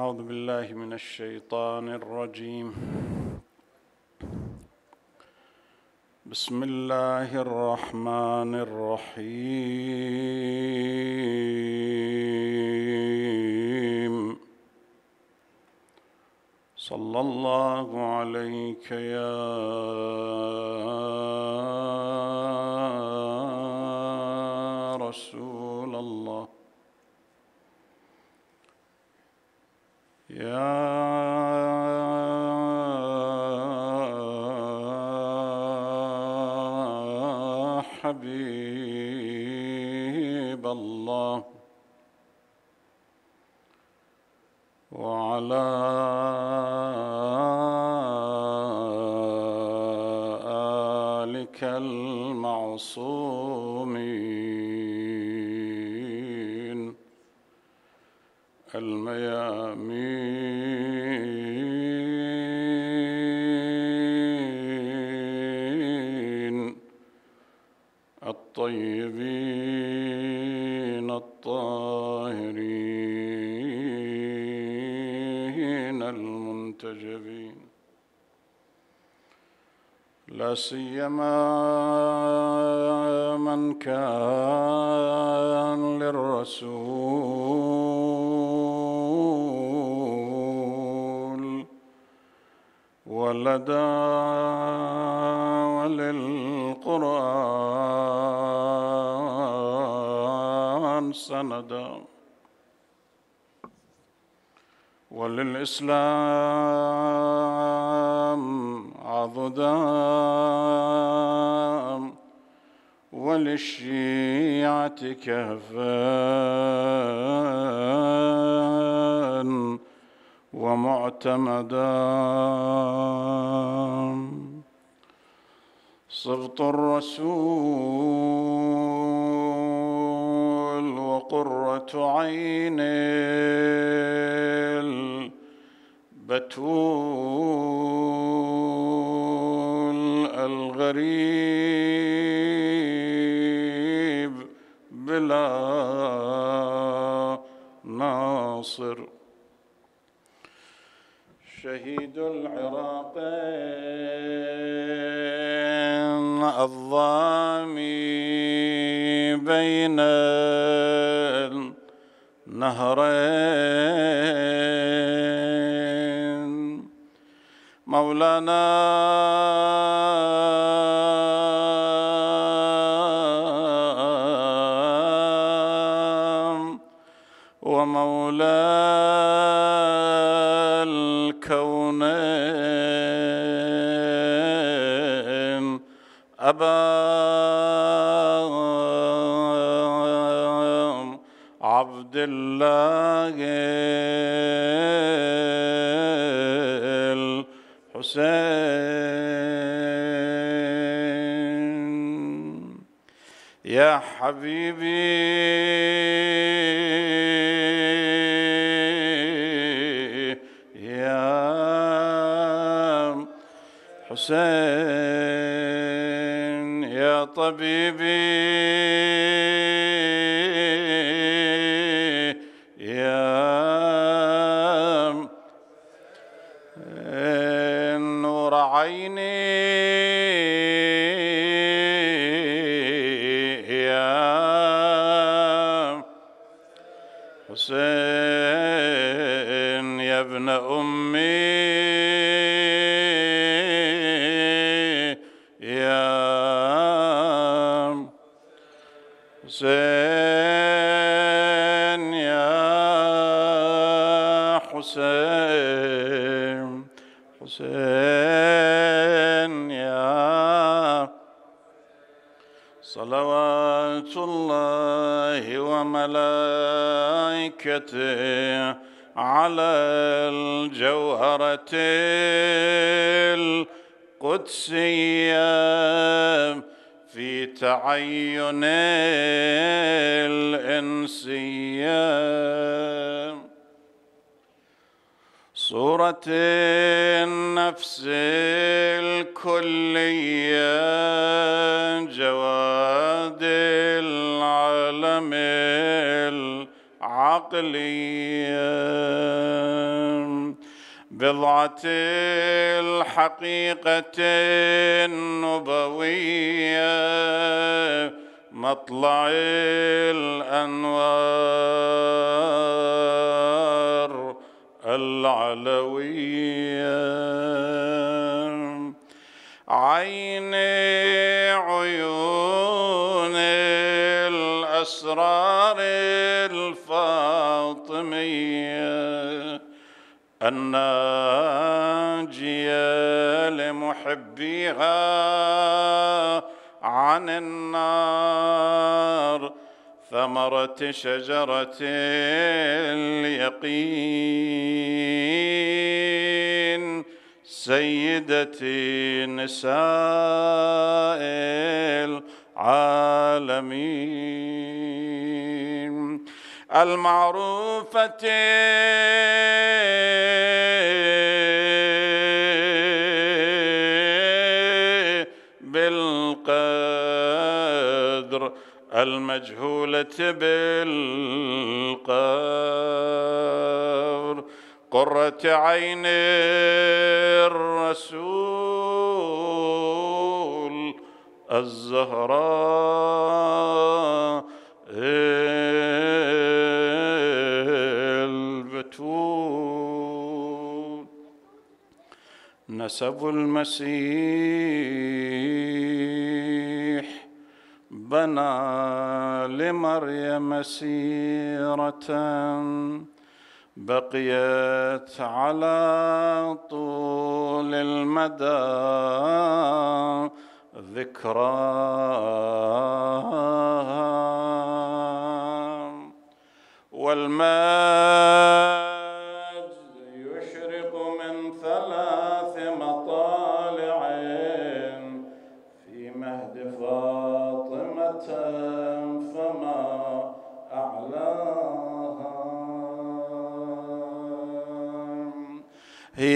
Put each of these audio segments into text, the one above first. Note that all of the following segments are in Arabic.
أعوذ بالله من الشيطان الرجيم بسم الله الرحمن الرحيم صلى الله عليك يا Alonso. سيما من كان للرسول ولدا وللقرآن سندا وللإسلام قدام وللشيعة كهفان ومعتمدا صبط الرسول وقرة عين البتول غريب بلا ناصر شهيد العراقين الضامي بين النهرين مولانا حقيقة النبوية مطلع الأنوار العلوية عين عيون الأسرار الفاطمية أنّ ثمرة شجرة اليقين سيدتي نساء العالمين المعروفة المجهولة بالقبر قرة عين الرسول الزهراء البتول نسب المسيح بنى لمريم سيرة بقيت على طول المدى ذكرى والماء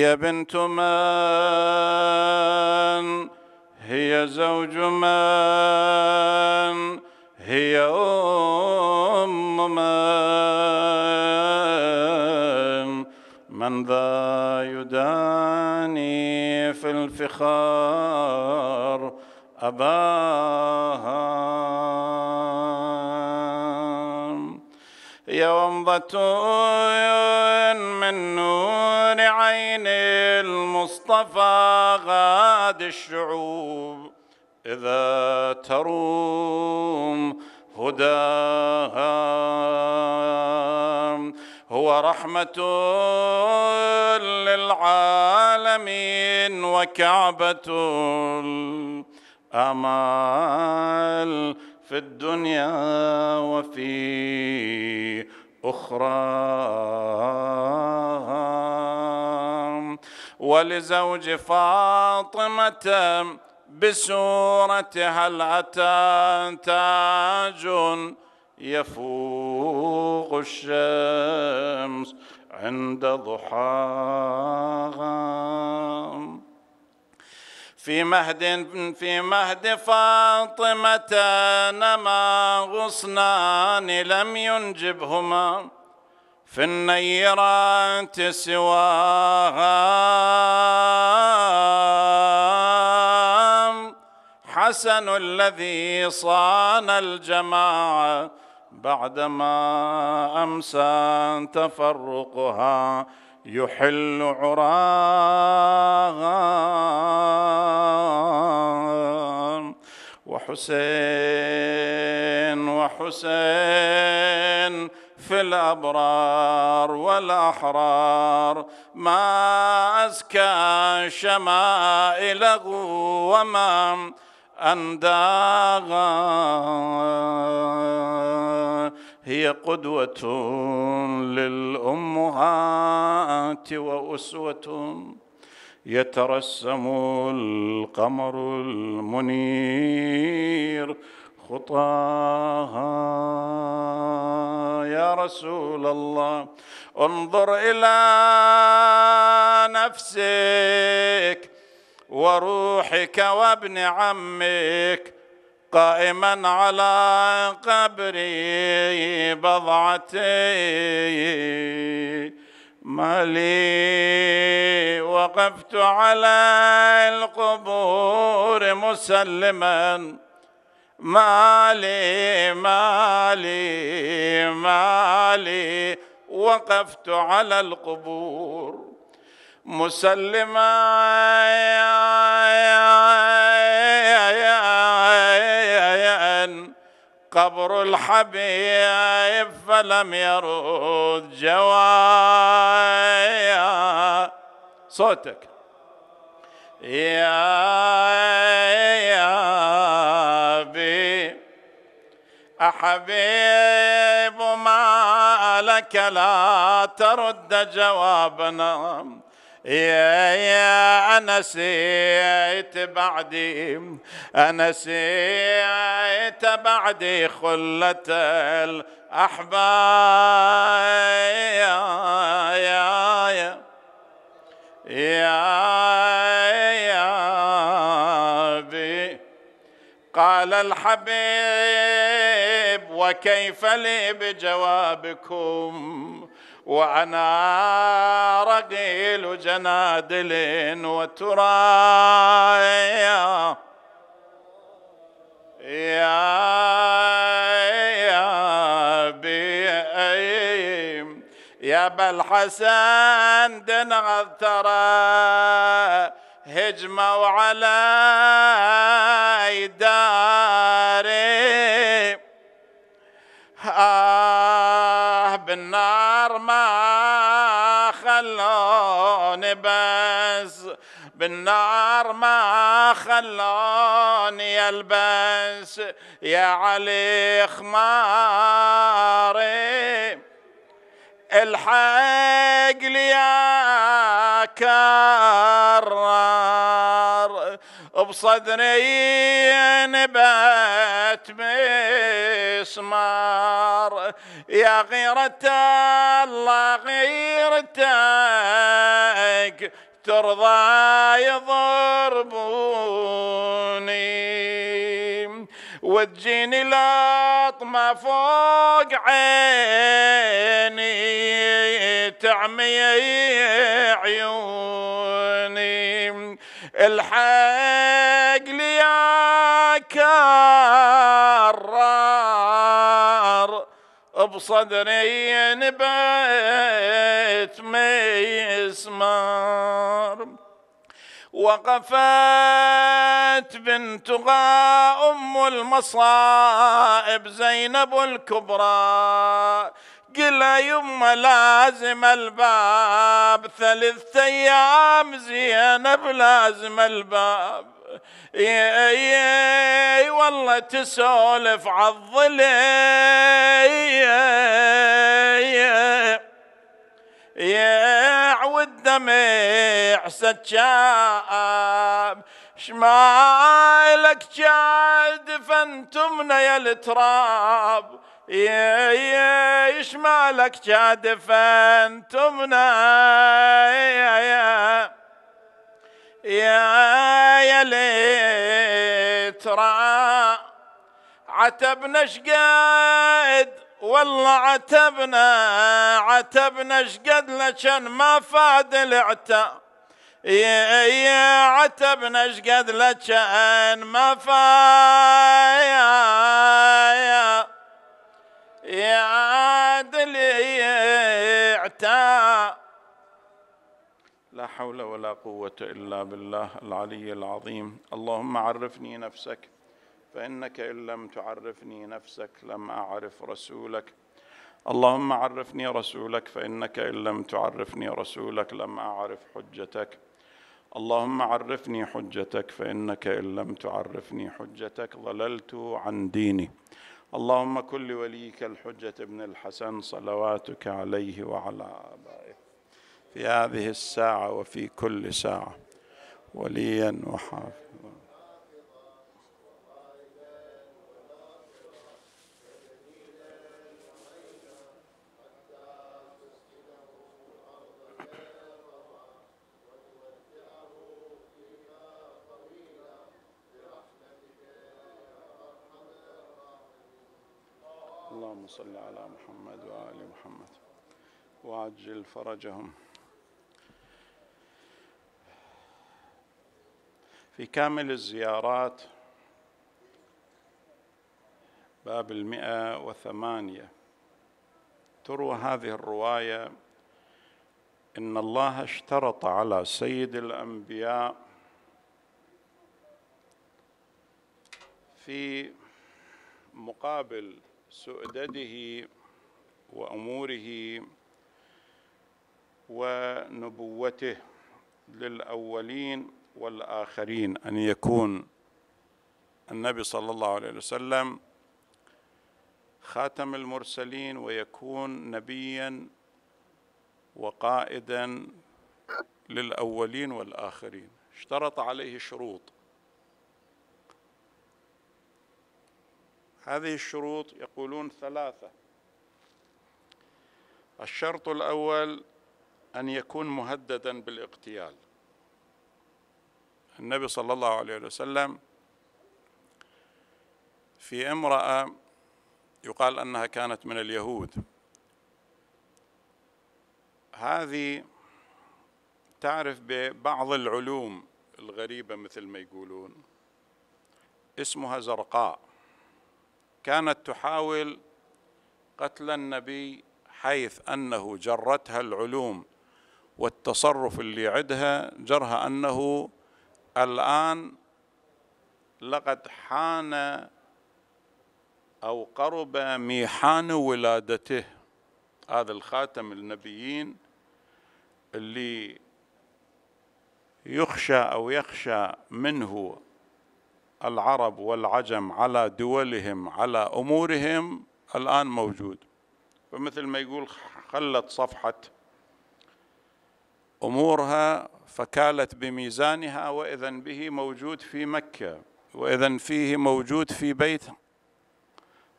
هي بنت من هي زوج من هي أم من من ذا يداني في الفخار أباها يا ومضة من نور المصطفى غاد الشعوب إذا تروم هداها هو رحمة للعالمين وكعبة الأمال في الدنيا وفي أخرى ولزوج فاطمة بسورتها العتى تاج يفوق الشمس عند ضحاها في مهد في مهد فاطمة نما غصنان لم ينجبهما في النيرات سواها حسن الذي صان الجماعة بعدما أمسى تفرقها يحل عراها وحسين وحسين في الابرار والاحرار ما ازكى شمائله وما أنداغا هي قدوة للأمهات وأسوة يترسم القمر المنير خطاها يا رسول الله انظر الى نفسك وروحك وابن عمك قائما على قبري بضعتي مالي وقفت على القبور مسلما مالي مالي مالي وقفت على القبور مسلما قبر الحبيب فلم يرد جوايا صوتك يا أبي أحبيب ما لك لا ترد جوابنا يا يا أنا بعدي أنسيت بعدي خلة الأحباب يا يا, يا يا يا قال الحبيب وكيف لي بجوابكم وأنا رقيل جنادل وترى يا, يا أبا الحسن دنغ هجموا علي داري آه بالنار ما خلوني بس بالنار ما خلوني يلبس يا علي خماري الحق يا كرر بصدري نبات مسمار يا غيرة الله غيرتك ترضى يضربوني وتجيني لطمة فوق عيني تعمي عيوني الحق لي كرار بصدري نبت مسمار وقفت بنتها أم المصائب زينب الكبرى قل يما لازم الباب ثلاث أيام زينب لازم الباب اي والله تسولف عالظل يا دمع سكاب شمالك جاد فانتمنا يا التراب يا يا شمالك جاد فانتمنا يا يا يا يا ليتراب عتبنا شقد والله عتبنا عتبنا شقد لشن ما فاد العتاب يا عتبنا شقد لشن ما فايا يا عادل يعتا لا حول ولا قوة إلا بالله العلي العظيم اللهم عرفني نفسك فانك ان لم تعرفني نفسك لم اعرف رسولك اللهم عرفني رسولك فانك ان لم تعرفني رسولك لم اعرف حجتك اللهم عرفني حجتك فانك ان لم تعرفني حجتك ضللت عن ديني اللهم كل وليك الحجه ابن الحسن صلواتك عليه وعلى ابائه في هذه الساعه وفي كل ساعه وليا وحافظا صل على محمد وآل محمد وعجل فرجهم في كامل الزيارات باب المئة وثمانية تروى هذه الرواية إن الله اشترط على سيد الأنبياء في مقابل سؤدده وأموره ونبوته للأولين والآخرين أن يكون النبي صلى الله عليه وسلم خاتم المرسلين ويكون نبيا وقائدا للأولين والآخرين اشترط عليه شروط هذه الشروط يقولون ثلاثة الشرط الأول أن يكون مهددا بالاغتيال النبي صلى الله عليه وسلم في امرأة يقال أنها كانت من اليهود هذه تعرف ببعض العلوم الغريبة مثل ما يقولون اسمها زرقاء كانت تحاول قتل النبي حيث انه جرتها العلوم والتصرف اللي عندها جرها انه الان لقد حان او قرب ميحان ولادته هذا الخاتم النبيين اللي يخشى او يخشى منه العرب والعجم على دولهم على امورهم الان موجود فمثل ما يقول خلت صفحه امورها فكالت بميزانها واذا به موجود في مكه واذا فيه موجود في بيت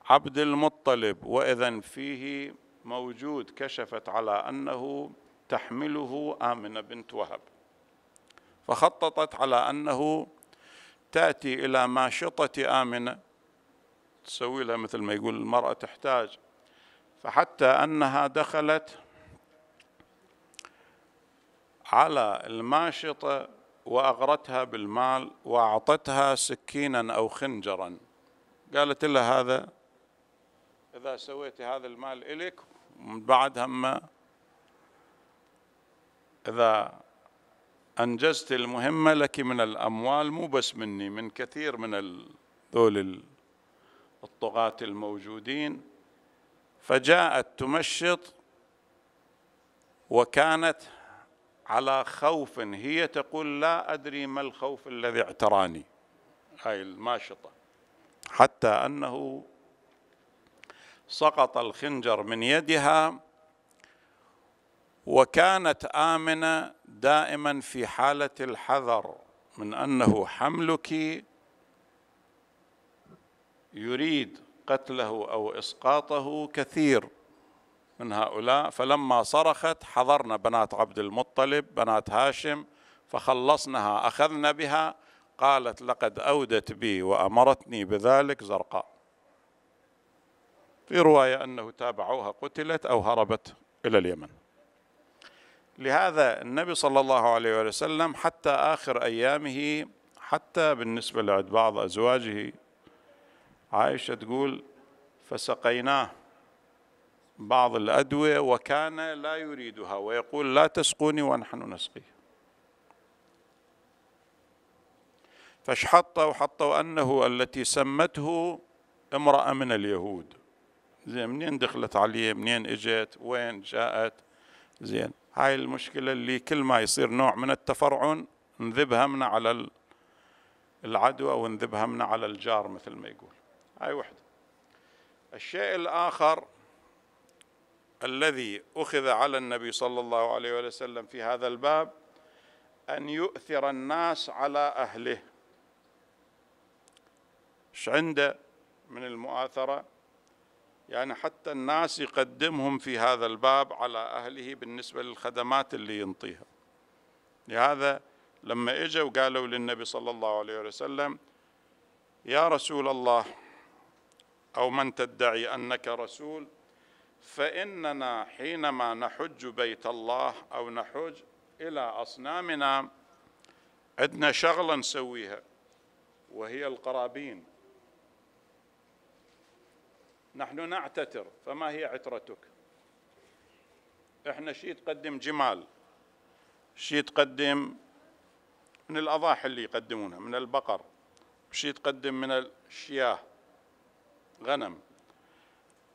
عبد المطلب واذا فيه موجود كشفت على انه تحمله امنه بنت وهب فخططت على انه تأتي إلى ماشطة آمنة تسوي لها مثل ما يقول المرأة تحتاج فحتى أنها دخلت على الماشطة وأغرتها بالمال وأعطتها سكينا أو خنجرا قالت لها هذا إذا سويت هذا المال إلك بعد هم إذا أنجزت المهمة لك من الأموال مو بس مني من كثير من ذول الطغاة الموجودين فجاءت تمشط وكانت على خوف هي تقول لا أدري ما الخوف الذي اعتراني هاي الماشطة حتى أنه سقط الخنجر من يدها وكانت امنه دائما في حاله الحذر من انه حملك يريد قتله او اسقاطه كثير من هؤلاء فلما صرخت حضرنا بنات عبد المطلب بنات هاشم فخلصنها اخذنا بها قالت لقد اودت بي وامرتني بذلك زرقاء في روايه انه تابعوها قتلت او هربت الى اليمن لهذا النبي صلى الله عليه وسلم حتى آخر أيامه حتى بالنسبة لعد بعض أزواجه عائشة تقول فسقيناه بعض الأدوية وكان لا يريدها ويقول لا تسقوني ونحن نسقي فاشحط وحطوا أنه التي سمته امرأة من اليهود زين منين دخلت عليه منين اجت وين جاءت زين هاي المشكلة اللي كل ما يصير نوع من التفرعن نذبها من على العدوى ونذبها من على الجار مثل ما يقول هاي وحدة الشيء الآخر الذي أخذ على النبي صلى الله عليه وسلم في هذا الباب أن يؤثر الناس على أهله ايش عنده من المؤاثرة يعني حتى الناس يقدمهم في هذا الباب على أهله بالنسبة للخدمات اللي ينطيها لهذا لما إجوا وقالوا للنبي صلى الله عليه وسلم يا رسول الله أو من تدعي أنك رسول فإننا حينما نحج بيت الله أو نحج إلى أصنامنا عندنا شغلة نسويها وهي القرابين نحن نعتتر فما هي عترتك احنا شي تقدم جمال شي تقدم من الأضاحي اللي يقدمونها من البقر شي تقدم من الشياه غنم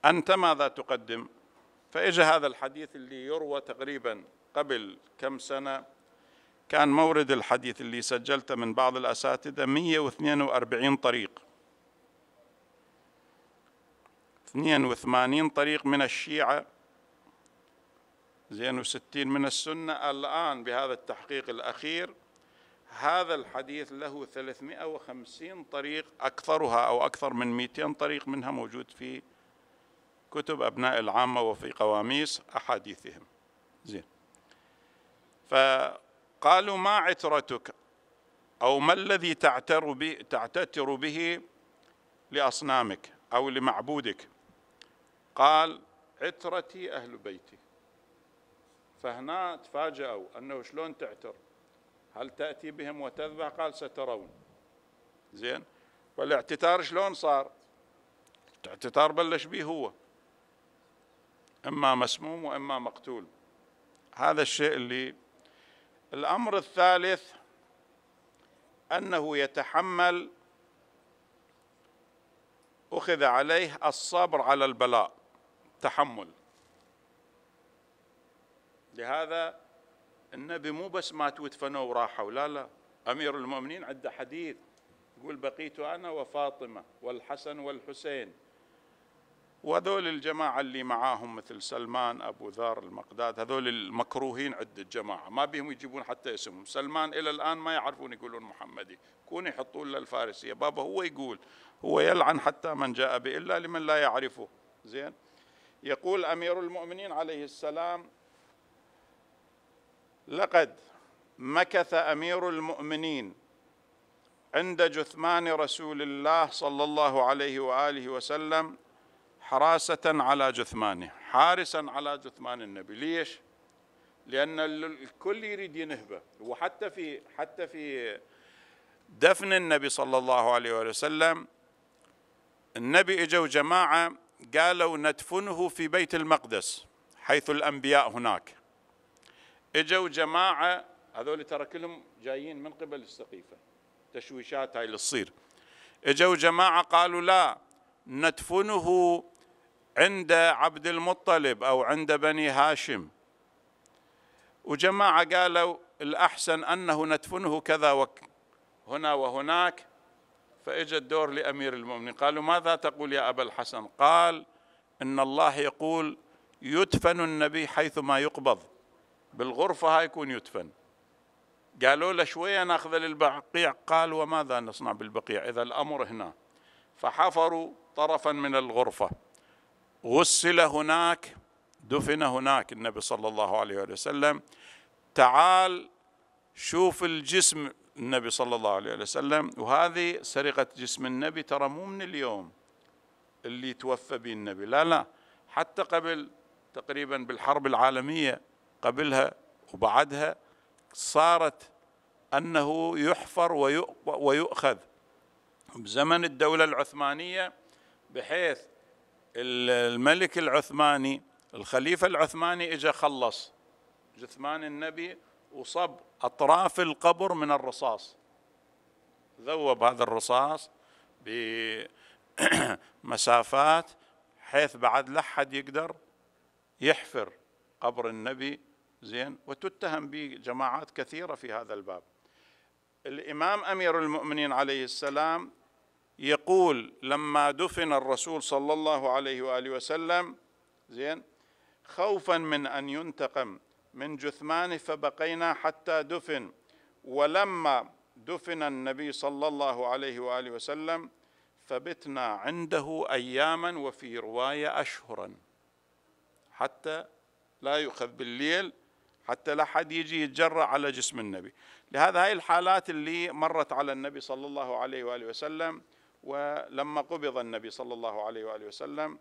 أنت ماذا تقدم فإجا هذا الحديث اللي يروى تقريبا قبل كم سنة كان مورد الحديث اللي سجلته من بعض الأساتذة 142 طريق 82 طريق من الشيعة زين وستين من السنة الآن بهذا التحقيق الأخير هذا الحديث له 350 طريق أكثرها أو أكثر من 200 طريق منها موجود في كتب أبناء العامة وفي قواميس أحاديثهم زين فقالوا ما عترتك أو ما الذي تعتر به, تعتتر به لأصنامك أو لمعبودك قال عترتي أهل بيتي فهنا تفاجأوا أنه شلون تعتر هل تأتي بهم وتذبح قال سترون زين والاعتتار شلون صار الاعتتار بلش به هو إما مسموم وإما مقتول هذا الشيء اللي الأمر الثالث أنه يتحمل أخذ عليه الصبر على البلاء تحمل لهذا النبي مو بس مات ودفنوا وراحوا لا لا امير المؤمنين عنده حديث يقول بقيت انا وفاطمه والحسن والحسين وهذول الجماعه اللي معاهم مثل سلمان ابو ذر المقداد هذول المكروهين عند الجماعه ما بيهم يجيبون حتى اسمهم سلمان الى الان ما يعرفون يقولون محمدي كون يحطون له الفارسيه بابا هو يقول هو يلعن حتى من جاء به الا لمن لا يعرفه زين يقول امير المؤمنين عليه السلام لقد مكث امير المؤمنين عند جثمان رسول الله صلى الله عليه واله وسلم حراسه على جثمانه حارسا على جثمان النبي ليش لان الكل يريد ينهبه وحتى في حتى في دفن النبي صلى الله عليه وسلم النبي اجوا جماعه قالوا ندفنه في بيت المقدس حيث الأنبياء هناك اجوا جماعة هذول ترى كلهم جايين من قبل السقيفة تشويشات هاي اللي تصير اجوا جماعة قالوا لا ندفنه عند عبد المطلب أو عند بني هاشم وجماعة قالوا الأحسن أنه ندفنه كذا هنا وهناك فإجا الدور لأمير المؤمنين قالوا ماذا تقول يا أبا الحسن قال إن الله يقول يدفن النبي حيث ما يقبض بالغرفة هاي يكون يدفن قالوا له شوية ناخذ للبقيع قال وماذا نصنع بالبقيع إذا الأمر هنا فحفروا طرفا من الغرفة غسل هناك دفن هناك النبي صلى الله عليه وسلم تعال شوف الجسم النبي صلى الله عليه وسلم وهذه سرقة جسم النبي ترى مو من اليوم اللي توفى به النبي لا لا حتى قبل تقريبا بالحرب العالمية قبلها وبعدها صارت أنه يحفر ويؤخذ بزمن الدولة العثمانية بحيث الملك العثماني الخليفة العثماني إجا خلص جثمان النبي وصب أطراف القبر من الرصاص ذوب هذا الرصاص بمسافات حيث بعد لا حد يقدر يحفر قبر النبي زين وتتهم به جماعات كثيرة في هذا الباب الإمام أمير المؤمنين عليه السلام يقول لما دفن الرسول صلى الله عليه وآله وسلم زين خوفا من أن ينتقم من جثمانه فبقينا حتى دفن ولما دفن النبي صلى الله عليه واله وسلم فبتنا عنده اياما وفي روايه اشهرا حتى لا يؤخذ بالليل حتى لا حد يجي يتجرأ على جسم النبي لهذا هاي الحالات اللي مرت على النبي صلى الله عليه وآله وسلم ولما قبض النبي صلى الله عليه وآله وسلم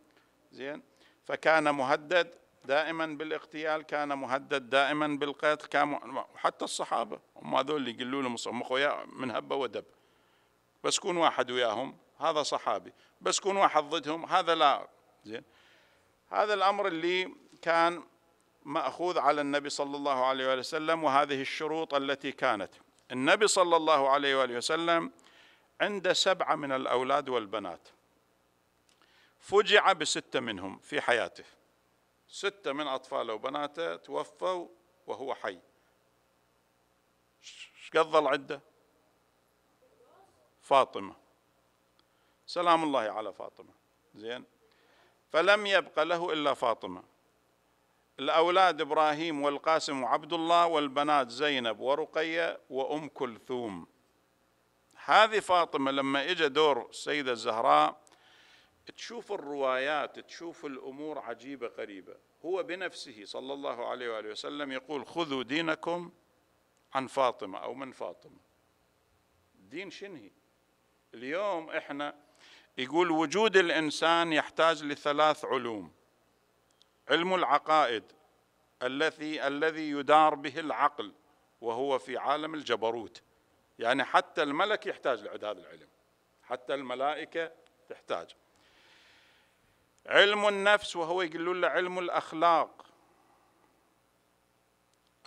زين فكان مهدد دائما بالاغتيال كان مهدد دائما بالقتل كان وحتى الصحابه هم هذول اللي يقولوا لهم هم اخويا من هبه ودب بس كون واحد وياهم هذا صحابي بس كون واحد ضدهم هذا لا زين هذا الامر اللي كان ماخوذ على النبي صلى الله عليه وآله وسلم وهذه الشروط التي كانت النبي صلى الله عليه وآله وسلم عنده سبعه من الاولاد والبنات فجع بسته منهم في حياته ستة من أطفاله وبناته توفوا وهو حي قد ظل عدة فاطمة سلام الله على فاطمة زين فلم يبق له إلا فاطمة الأولاد إبراهيم والقاسم وعبد الله والبنات زينب ورقية وأم كلثوم هذه فاطمة لما إجا دور السيدة الزهراء تشوف الروايات تشوف الامور عجيبه غريبه هو بنفسه صلى الله عليه واله وسلم يقول خذوا دينكم عن فاطمه او من فاطمه الدين شنهي اليوم احنا يقول وجود الانسان يحتاج لثلاث علوم علم العقائد الذي الذي يدار به العقل وهو في عالم الجبروت يعني حتى الملك يحتاج لعد هذا العلم حتى الملائكه تحتاج علم النفس وهو يقولون له علم الأخلاق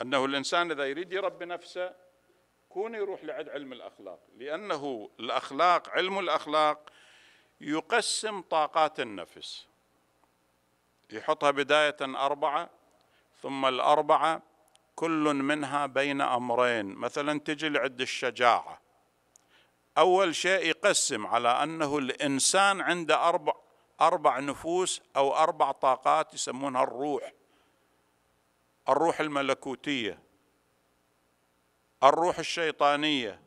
أنه الإنسان إذا يريد يربي نفسه كون يروح لعد علم الأخلاق لأنه الأخلاق علم الأخلاق يقسم طاقات النفس يحطها بداية أربعة ثم الأربعة كل منها بين أمرين مثلا تجي لعد الشجاعة أول شيء يقسم على أنه الإنسان عنده أربع أربع نفوس أو أربع طاقات يسمونها الروح الروح الملكوتية الروح الشيطانية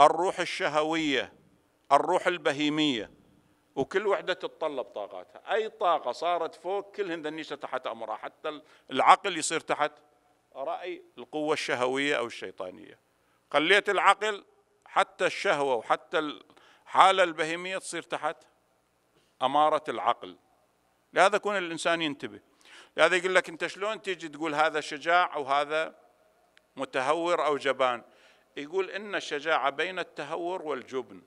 الروح الشهوية الروح البهيمية وكل وحدة تتطلب طاقاتها أي طاقة صارت فوق كلهن ذنيشة تحت أمرها حتى العقل يصير تحت رأي القوة الشهوية أو الشيطانية خليت العقل حتى الشهوة وحتى الحالة البهيمية تصير تحت أمارة العقل لهذا يكون الإنسان ينتبه لهذا يقول لك أنت شلون تيجي تقول هذا شجاع أو هذا متهور أو جبان يقول إن الشجاعة بين التهور والجبن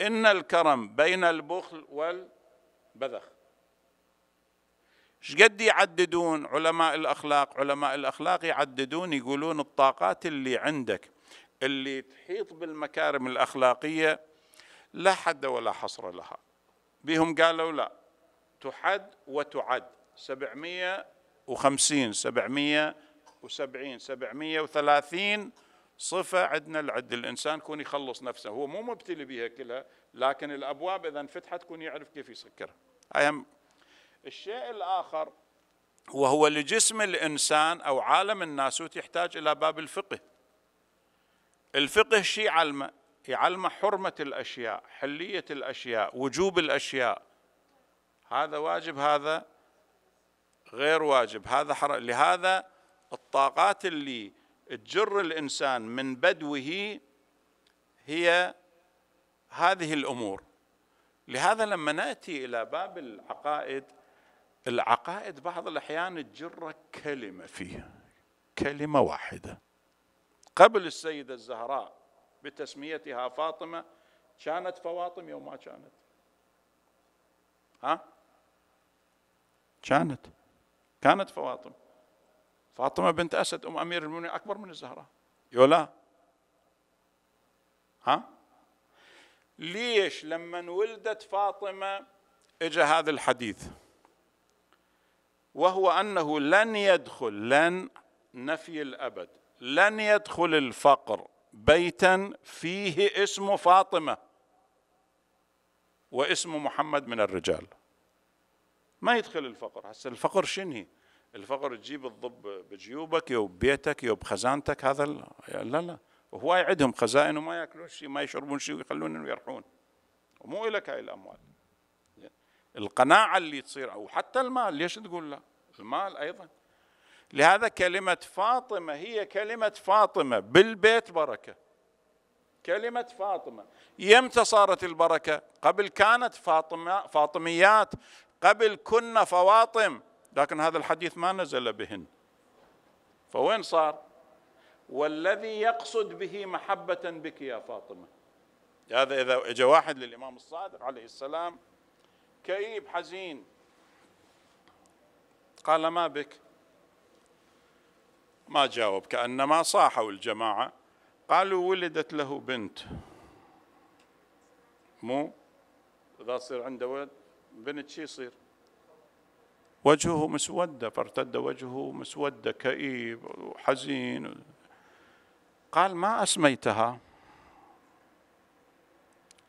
إن الكرم بين البخل والبذخ شقد يعددون علماء الأخلاق علماء الأخلاق يعددون يقولون الطاقات اللي عندك اللي تحيط بالمكارم الأخلاقية لا حد ولا حصر لها بهم قالوا لا تحد وتعد 750 770 730 صفة عندنا العد الإنسان يكون يخلص نفسه هو مو مبتلي بها كلها لكن الأبواب إذا انفتحت يكون يعرف كيف يسكرها أهم الشيء الآخر وهو لجسم الإنسان أو عالم الناسوت يحتاج إلى باب الفقه الفقه شي علمه يعلمه حرمة الأشياء حلية الأشياء وجوب الأشياء هذا واجب هذا غير واجب هذا حرام لهذا الطاقات اللي تجر الإنسان من بدوه هي هذه الأمور لهذا لما نأتي إلى باب العقائد العقائد بعض الأحيان تجرك كلمة فيها كلمة واحدة قبل السيدة الزهراء بتسميتها فاطمه كانت فواطم يوم ما كانت ها كانت كانت فواطم فاطمه بنت اسد ام امير المؤمنين اكبر من الزهراء يولا ها ليش لما ولدت فاطمه اجى هذا الحديث وهو انه لن يدخل لن نفي الابد لن يدخل الفقر بيتا فيه اسم فاطمه واسم محمد من الرجال ما يدخل الفقر هسه الفقر شنو الفقر تجيب الضب بجيوبك يو ببيتك يو بخزانتك هذا لا لا هواي عندهم خزائن وما ياكلون شيء ما يشربون شيء ويخلون يرحون ومو لك هاي الاموال القناعه اللي تصير او حتى المال ليش تقول لا المال ايضا لهذا كلمة فاطمة هي كلمة فاطمة بالبيت بركة كلمة فاطمة يمتى صارت البركة قبل كانت فاطمة فاطميات قبل كنا فواطم لكن هذا الحديث ما نزل بهن فوين صار والذي يقصد به محبة بك يا فاطمة هذا إذا إجا واحد للإمام الصادق عليه السلام كئيب حزين قال ما بك ما جاوب كأنما صاحوا الجماعة قالوا ولدت له بنت مو إذا صير عنده ولد بنت شي يصير وجهه مسودة فارتد وجهه مسودة كئيب وحزين قال ما أسميتها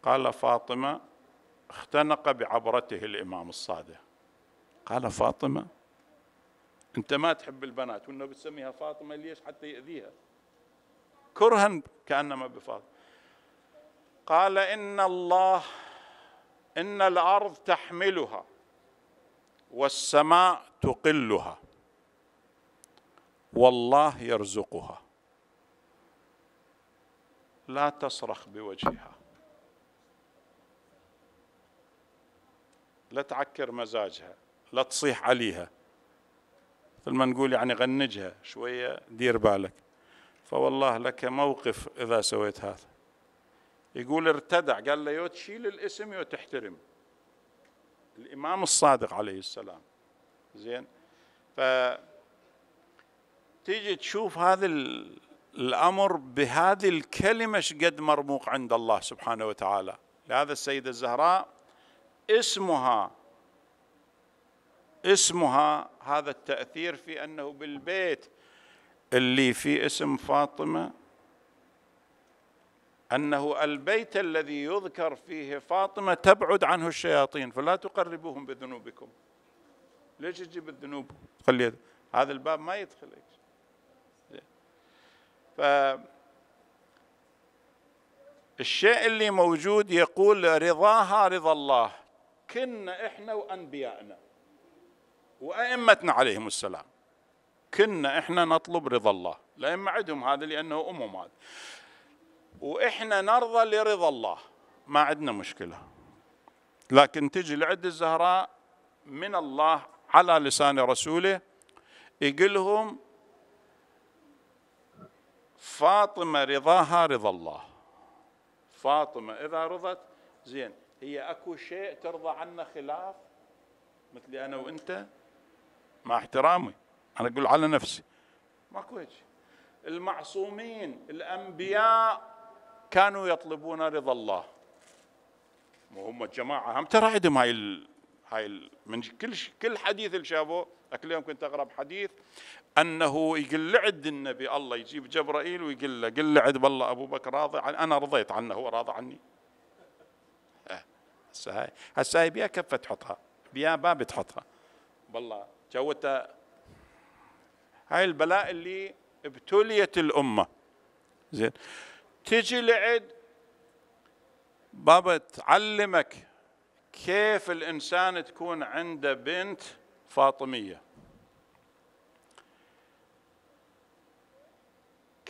قال فاطمة اختنق بعبرته الإمام الصادق قال فاطمة انت ما تحب البنات وانه بتسميها فاطمه ليش حتى ياذيها كرها كانما بفاطمه قال ان الله ان الارض تحملها والسماء تقلها والله يرزقها لا تصرخ بوجهها لا تعكر مزاجها لا تصيح عليها مثل ما نقول يعني غنجها شوية دير بالك فوالله لك موقف إذا سويت هذا يقول ارتدع قال له يو تشيل الاسم يو تحترم الإمام الصادق عليه السلام زين ف تيجي تشوف هذا الأمر بهذه الكلمة شقد مرموق عند الله سبحانه وتعالى لهذا السيدة الزهراء اسمها اسمها هذا التأثير في أنه بالبيت اللي في اسم فاطمة أنه البيت الذي يذكر فيه فاطمة تبعد عنه الشياطين فلا تقربوهم بذنوبكم ليش تجيب الذنوب خلي هذا الباب ما يدخل ف الشيء اللي موجود يقول رضاها رضا الله كنا احنا وانبيائنا وأئمتنا عليهم السلام كنا إحنا نطلب رضا الله الأئمة عندهم هذا لأنه أمهم هذا وإحنا نرضى لرضا الله ما عندنا مشكلة لكن تجي لعد الزهراء من الله على لسان رسوله يقلهم فاطمة رضاها رضا الله فاطمة إذا رضت زين هي أكو شيء ترضى عنا خلاف مثل أنا وأنت مع احترامي أنا أقول على نفسي ماكو هيك المعصومين الأنبياء كانوا يطلبون رضا الله وهم الجماعة هم ترى عندهم هاي ال... هاي ال... من كل ش... كل حديث اللي شافوه اليوم كنت أقرأ حديث أنه يقول لعد النبي الله يجيب جبرائيل ويقول له قل لعد والله أبو بكر راضي عن... أنا رضيت عنه هو راضي عني هسه هاي هسه هاي بيا كفة تحطها بيا باب تحطها والله جوتها هاي البلاء اللي ابتليت الامه زين تجي لعد بابا تعلمك كيف الانسان تكون عنده بنت فاطميه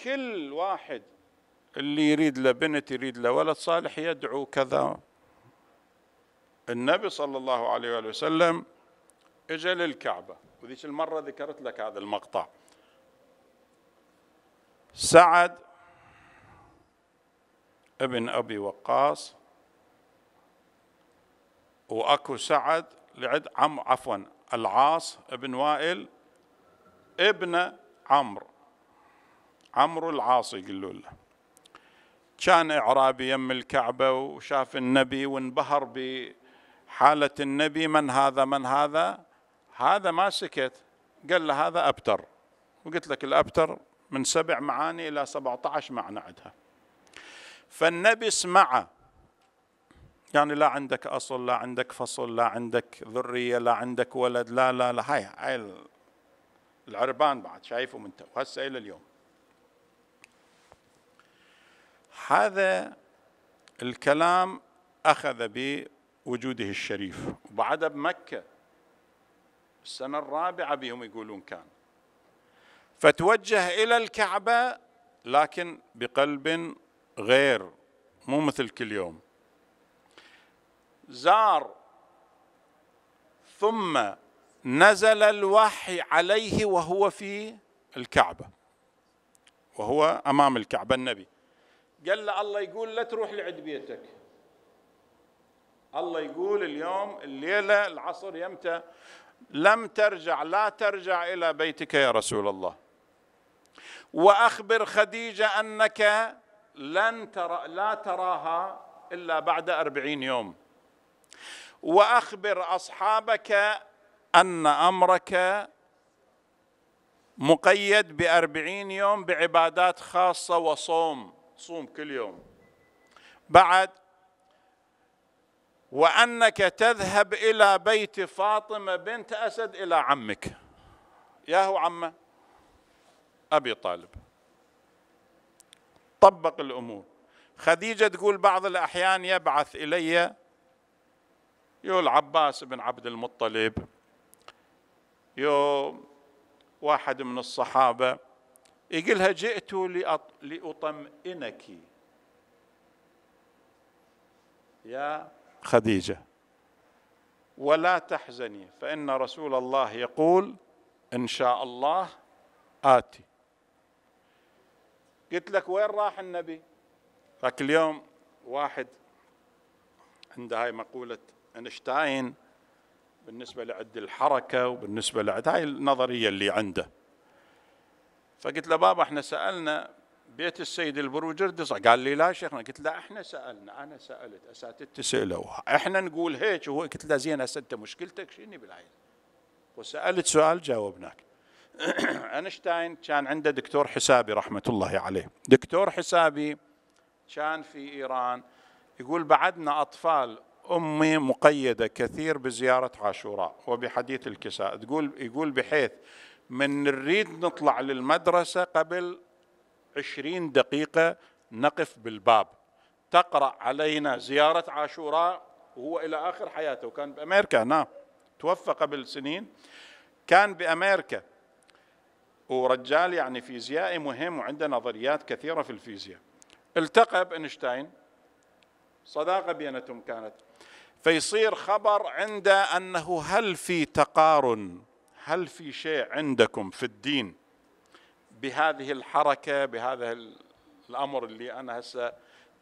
كل واحد اللي يريد له بنت يريد له ولد صالح يدعو كذا النبي صلى الله عليه وآله وسلم اجى للكعبه وذيك المره ذكرت لك هذا المقطع سعد ابن ابي وقاص واكو سعد لعد عم عفوا العاص ابن وائل ابن عمرو عمرو العاص يقولوا له كان اعرابي يم الكعبه وشاف النبي وانبهر بحاله النبي من هذا من هذا هذا ما سكت قال له هذا أبتر وقلت لك الأبتر من سبع معاني إلى سبعة عشر معنى عندها فالنبي اسمع يعني لا عندك أصل لا عندك فصل لا عندك ذرية لا عندك ولد لا لا لا هاي, هاي العربان بعد شايفهم انت هسه إلى اليوم هذا الكلام أخذ بوجوده الشريف وبعدها بمكة السنة الرابعة بهم يقولون كان فتوجه إلى الكعبة لكن بقلب غير مو مثل كل يوم زار ثم نزل الوحي عليه وهو في الكعبة وهو أمام الكعبة النبي قال له الله يقول لا تروح لعد بيتك الله يقول اليوم الليلة العصر يمتى لم ترجع لا ترجع الى بيتك يا رسول الله واخبر خديجه انك لن ترى لا تراها الا بعد أربعين يوم واخبر اصحابك ان امرك مقيد بأربعين يوم بعبادات خاصة وصوم صوم كل يوم بعد وأنك تذهب إلى بيت فاطمة بنت أسد إلى عمك يا هو عمه أبي طالب طبق الأمور خديجة تقول بعض الأحيان يبعث إلي يو العباس بن عبد المطلب يو واحد من الصحابة يقولها جئت لأطمئنك يا خديجه ولا تحزني فان رسول الله يقول ان شاء الله اتي قلت لك وين راح النبي ذاك اليوم واحد عنده هاي مقوله اينشتاين بالنسبه لعد الحركه وبالنسبه لعد هاي النظريه اللي عنده فقلت له بابا احنا سالنا بيت السيد البروجر صح قال لي لا شيخنا قلت له احنا سالنا انا سالت اساتذتي سالوا احنا نقول هيك وهو قلت له زين هسه انت مشكلتك شنو بالعين وسالت سؤال جاوبناك اينشتاين كان عنده دكتور حسابي رحمه الله عليه دكتور حسابي كان في ايران يقول بعدنا اطفال امي مقيده كثير بزياره عاشوراء وبحديث الكساء تقول يقول بحيث من نريد نطلع للمدرسه قبل عشرين دقيقة نقف بالباب تقرأ علينا زيارة عاشوراء وهو إلى آخر حياته وكان بأمريكا نعم توفى قبل سنين كان بأمريكا ورجال يعني فيزيائي مهم وعنده نظريات كثيرة في الفيزياء التقى بإنشتاين صداقة بينتهم كانت فيصير خبر عنده أنه هل في تقارن هل في شيء عندكم في الدين بهذه الحركه بهذا الامر اللي انا هسه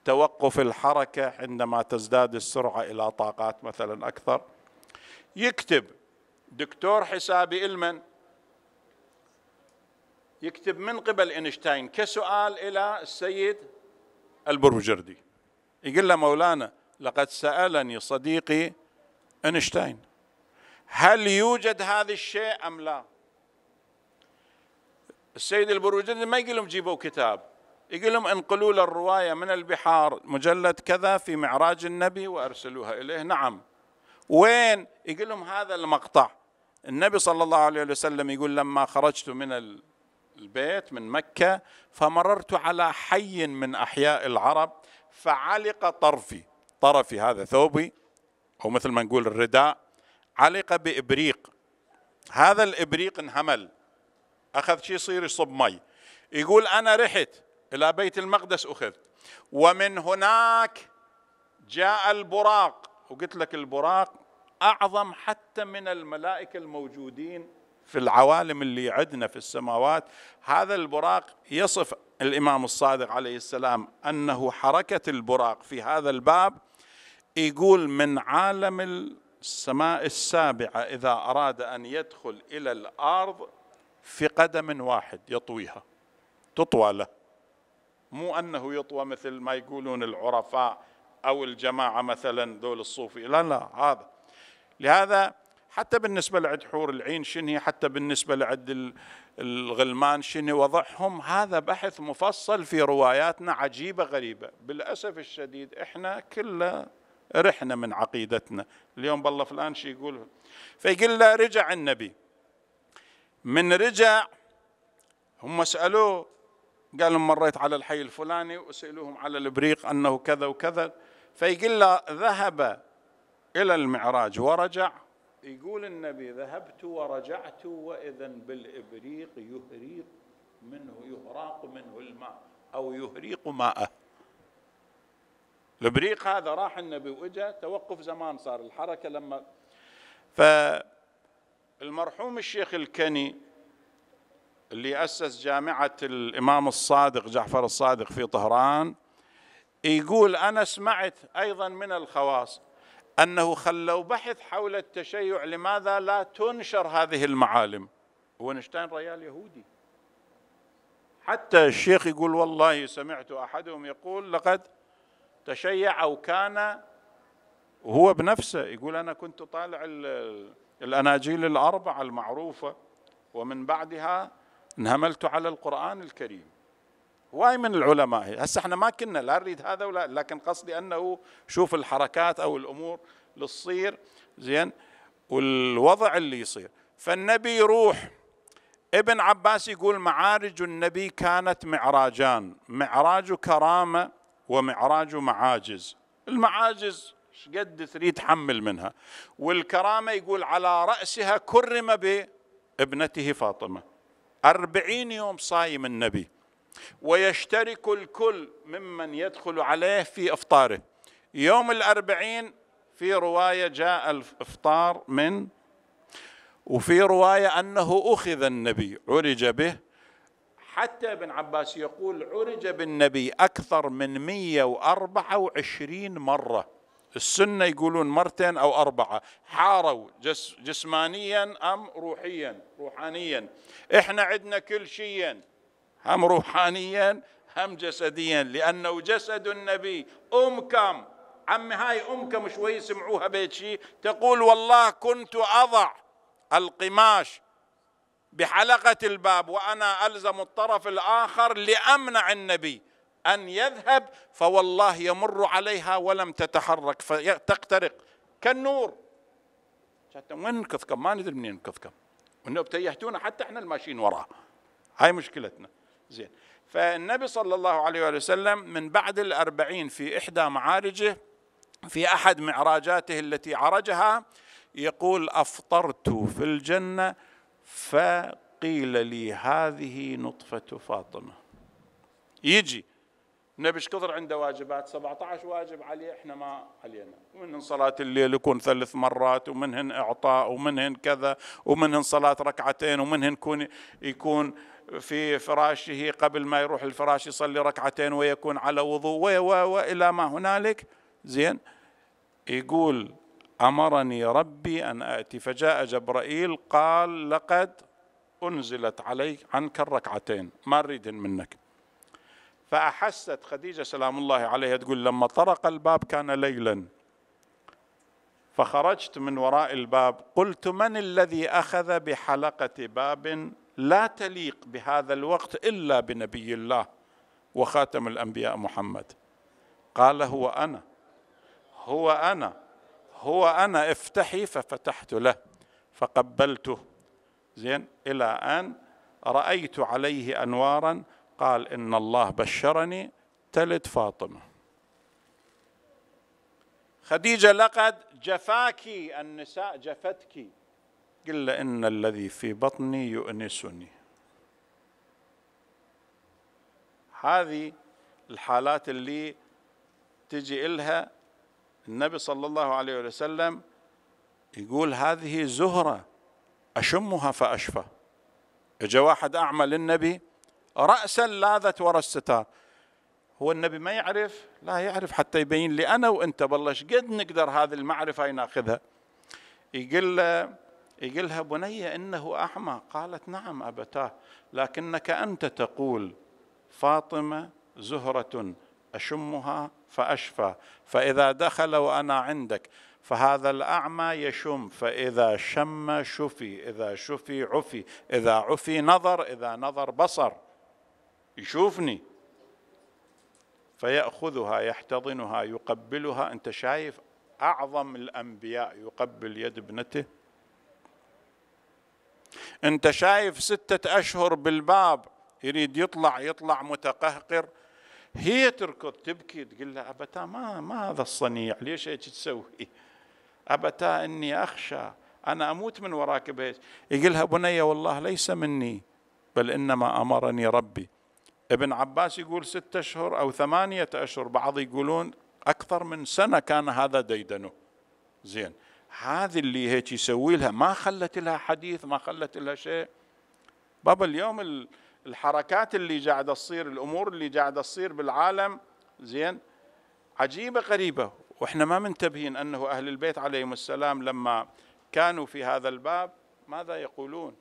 توقف الحركه عندما تزداد السرعه الى طاقات مثلا اكثر يكتب دكتور حسابي المن يكتب من قبل اينشتاين كسؤال الى السيد البروجردي يقول له مولانا لقد سالني صديقي اينشتاين هل يوجد هذا الشيء ام لا؟ السيد البروجردي ما يقول لهم جيبوا كتاب يقول لهم انقلوا له الرواية من البحار مجلد كذا في معراج النبي وأرسلوها إليه نعم وين يقول لهم هذا المقطع النبي صلى الله عليه وسلم يقول لما خرجت من البيت من مكة فمررت على حي من أحياء العرب فعلق طرفي طرفي هذا ثوبي أو مثل ما نقول الرداء علق بإبريق هذا الإبريق انهمل أخذ شيء يصير يصب مي يقول أنا رحت إلى بيت المقدس أخذت ومن هناك جاء البراق وقلت لك البراق أعظم حتى من الملائكة الموجودين في العوالم اللي عندنا في السماوات هذا البراق يصف الإمام الصادق عليه السلام أنه حركة البراق في هذا الباب يقول من عالم السماء السابعة إذا أراد أن يدخل إلى الأرض في قدم واحد يطويها تطوى له مو أنه يطوى مثل ما يقولون العرفاء أو الجماعة مثلا ذول الصوفي لا لا هذا لهذا حتى بالنسبة لعد حور العين شنهي حتى بالنسبة لعد الغلمان شنهي وضعهم هذا بحث مفصل في رواياتنا عجيبة غريبة بالأسف الشديد إحنا كل رحنا من عقيدتنا اليوم بالله فلان شي يقول فيقول له رجع النبي من رجع هم سألوه قال لهم مريت على الحي الفلاني وسألوهم على الإبريق أنه كذا وكذا فيقول له ذهب إلى المعراج ورجع يقول النبي ذهبت ورجعت وإذا بالإبريق يهريق منه يهراق منه الماء أو يهريق ماءه الإبريق هذا راح النبي وإجا توقف زمان صار الحركة لما ف المرحوم الشيخ الكني اللي أسس جامعة الإمام الصادق جعفر الصادق في طهران يقول أنا سمعت أيضا من الخواص أنه خلوا بحث حول التشيع لماذا لا تنشر هذه المعالم وينشتاين ريال يهودي حتى الشيخ يقول والله سمعت أحدهم يقول لقد تشيع أو كان هو بنفسه يقول أنا كنت طالع الأناجيل الأربعة المعروفة ومن بعدها انهملت على القرآن الكريم واي من العلماء هسه احنا ما كنا لا نريد هذا ولا لكن قصدي انه شوف الحركات او الامور اللي تصير زين والوضع اللي يصير فالنبي يروح ابن عباس يقول معارج النبي كانت معراجان معراج كرامه ومعراج معاجز المعاجز قد تريد تحمل منها والكرامة يقول على رأسها كرم بابنته فاطمة أربعين يوم صايم النبي ويشترك الكل ممن يدخل عليه في إفطاره يوم الأربعين في رواية جاء الإفطار من وفي رواية أنه أخذ النبي عرج به حتى ابن عباس يقول عرج بالنبي أكثر من 124 مرة السنة يقولون مرتين أو أربعة حاروا جس جسمانيا أم روحيا روحانيا إحنا عندنا كل شيء هم روحانيا هم جسديا لأنه جسد النبي أمكم عمي هاي أمكم شوي سمعوها بيت شيء تقول والله كنت أضع القماش بحلقة الباب وأنا ألزم الطرف الآخر لأمنع النبي أن يذهب فوالله يمر عليها ولم تتحرك فتخترق كالنور وين ننكثكم ما ندري منين ننكثكم وانه بتيهتونا حتى احنا الماشيين وراه هاي مشكلتنا زين فالنبي صلى الله عليه وسلم من بعد الأربعين في إحدى معارجه في أحد معراجاته التي عرجها يقول أفطرت في الجنة فقيل لي هذه نطفة فاطمة يجي نبش كثر عنده واجبات 17 واجب عليه احنا ما علينا ومنهن صلاة الليل يكون ثلاث مرات ومنهن إعطاء ومنهن كذا ومنهن صلاة ركعتين ومنهن يكون, يكون في فراشه قبل ما يروح الفراش يصلي ركعتين ويكون على وضوء و وإلى ما هنالك زين يقول امرني ربي ان اتي فجاء جبرائيل قال لقد انزلت عليك عنك الركعتين ما نريدهن منك فأحست خديجة سلام الله عليها تقول لما طرق الباب كان ليلا فخرجت من وراء الباب قلت من الذي أخذ بحلقة باب لا تليق بهذا الوقت إلا بنبي الله وخاتم الأنبياء محمد قال هو أنا هو أنا هو أنا افتحي ففتحت له فقبلته زين إلى أن رأيت عليه أنوارا قال إن الله بشرني تلد فاطمة خديجة لقد جفاك النساء جفتك قل إن الذي في بطني يؤنسني هذه الحالات اللي تجي إلها النبي صلى الله عليه وسلم يقول هذه زهرة أشمها فأشفى إجا واحد أعمى للنبي رأسا لاذت ورا الستار هو النبي ما يعرف لا يعرف حتى يبين لي أنا وأنت بالله قد نقدر هذه المعرفة ناخذها يقول له يقول لها بني إنه أعمى قالت نعم أبتاه لكنك أنت تقول فاطمة زهرة أشمها فأشفى فإذا دخل وأنا عندك فهذا الأعمى يشم فإذا شم شفي إذا شفي عفي إذا عفي نظر إذا نظر بصر يشوفني فيأخذها يحتضنها يقبلها أنت شايف أعظم الأنبياء يقبل يد ابنته أنت شايف ستة أشهر بالباب يريد يطلع يطلع متقهقر هي تركض تبكي تقول له أبتا ما ما هذا الصنيع ليش هيك تسوي أبتا إني أخشى أنا أموت من وراك بهيك يقول لها بني والله ليس مني بل إنما أمرني ربي ابن عباس يقول ستة أشهر أو ثمانية أشهر بعض يقولون أكثر من سنة كان هذا ديدنه زين هذه اللي هيك يسوي لها ما خلت لها حديث ما خلت لها شيء بابا اليوم الحركات اللي قاعدة تصير الأمور اللي قاعدة تصير بالعالم زين عجيبة غريبة وإحنا ما منتبهين أنه أهل البيت عليهم السلام لما كانوا في هذا الباب ماذا يقولون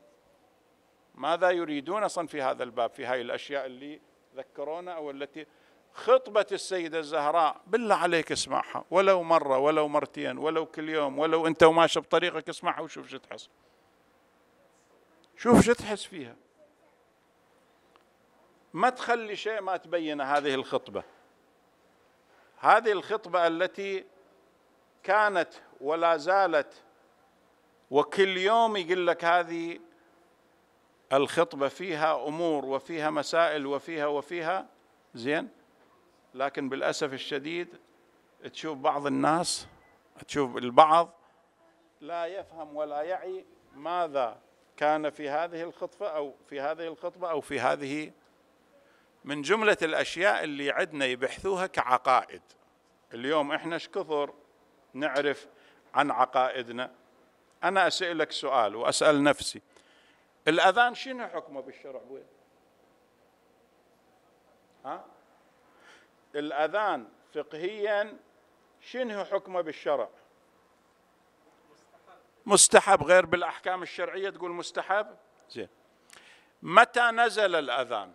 ماذا يريدون اصلا في هذا الباب في هاي الاشياء اللي ذكرونا او التي خطبة السيدة الزهراء بالله عليك اسمعها ولو مرة ولو مرتين ولو كل يوم ولو أنت وماشي بطريقك اسمعها وشوف شو تحس شوف شو تحس فيها ما تخلي شيء ما تبين هذه الخطبة هذه الخطبة التي كانت ولا زالت وكل يوم يقول لك هذه الخطبة فيها أمور وفيها مسائل وفيها وفيها زين لكن بالأسف الشديد تشوف بعض الناس تشوف البعض لا يفهم ولا يعي ماذا كان في هذه الخطبة أو في هذه الخطبة أو في هذه من جملة الأشياء اللي عندنا يبحثوها كعقائد اليوم إحنا كثر نعرف عن عقائدنا أنا أسألك سؤال وأسأل نفسي الاذان شنو حكمه بالشرع وين؟ ها؟ الاذان فقهيا شنو حكمه بالشرع؟ مستحب غير بالاحكام الشرعيه تقول مستحب؟ زين متى نزل الاذان؟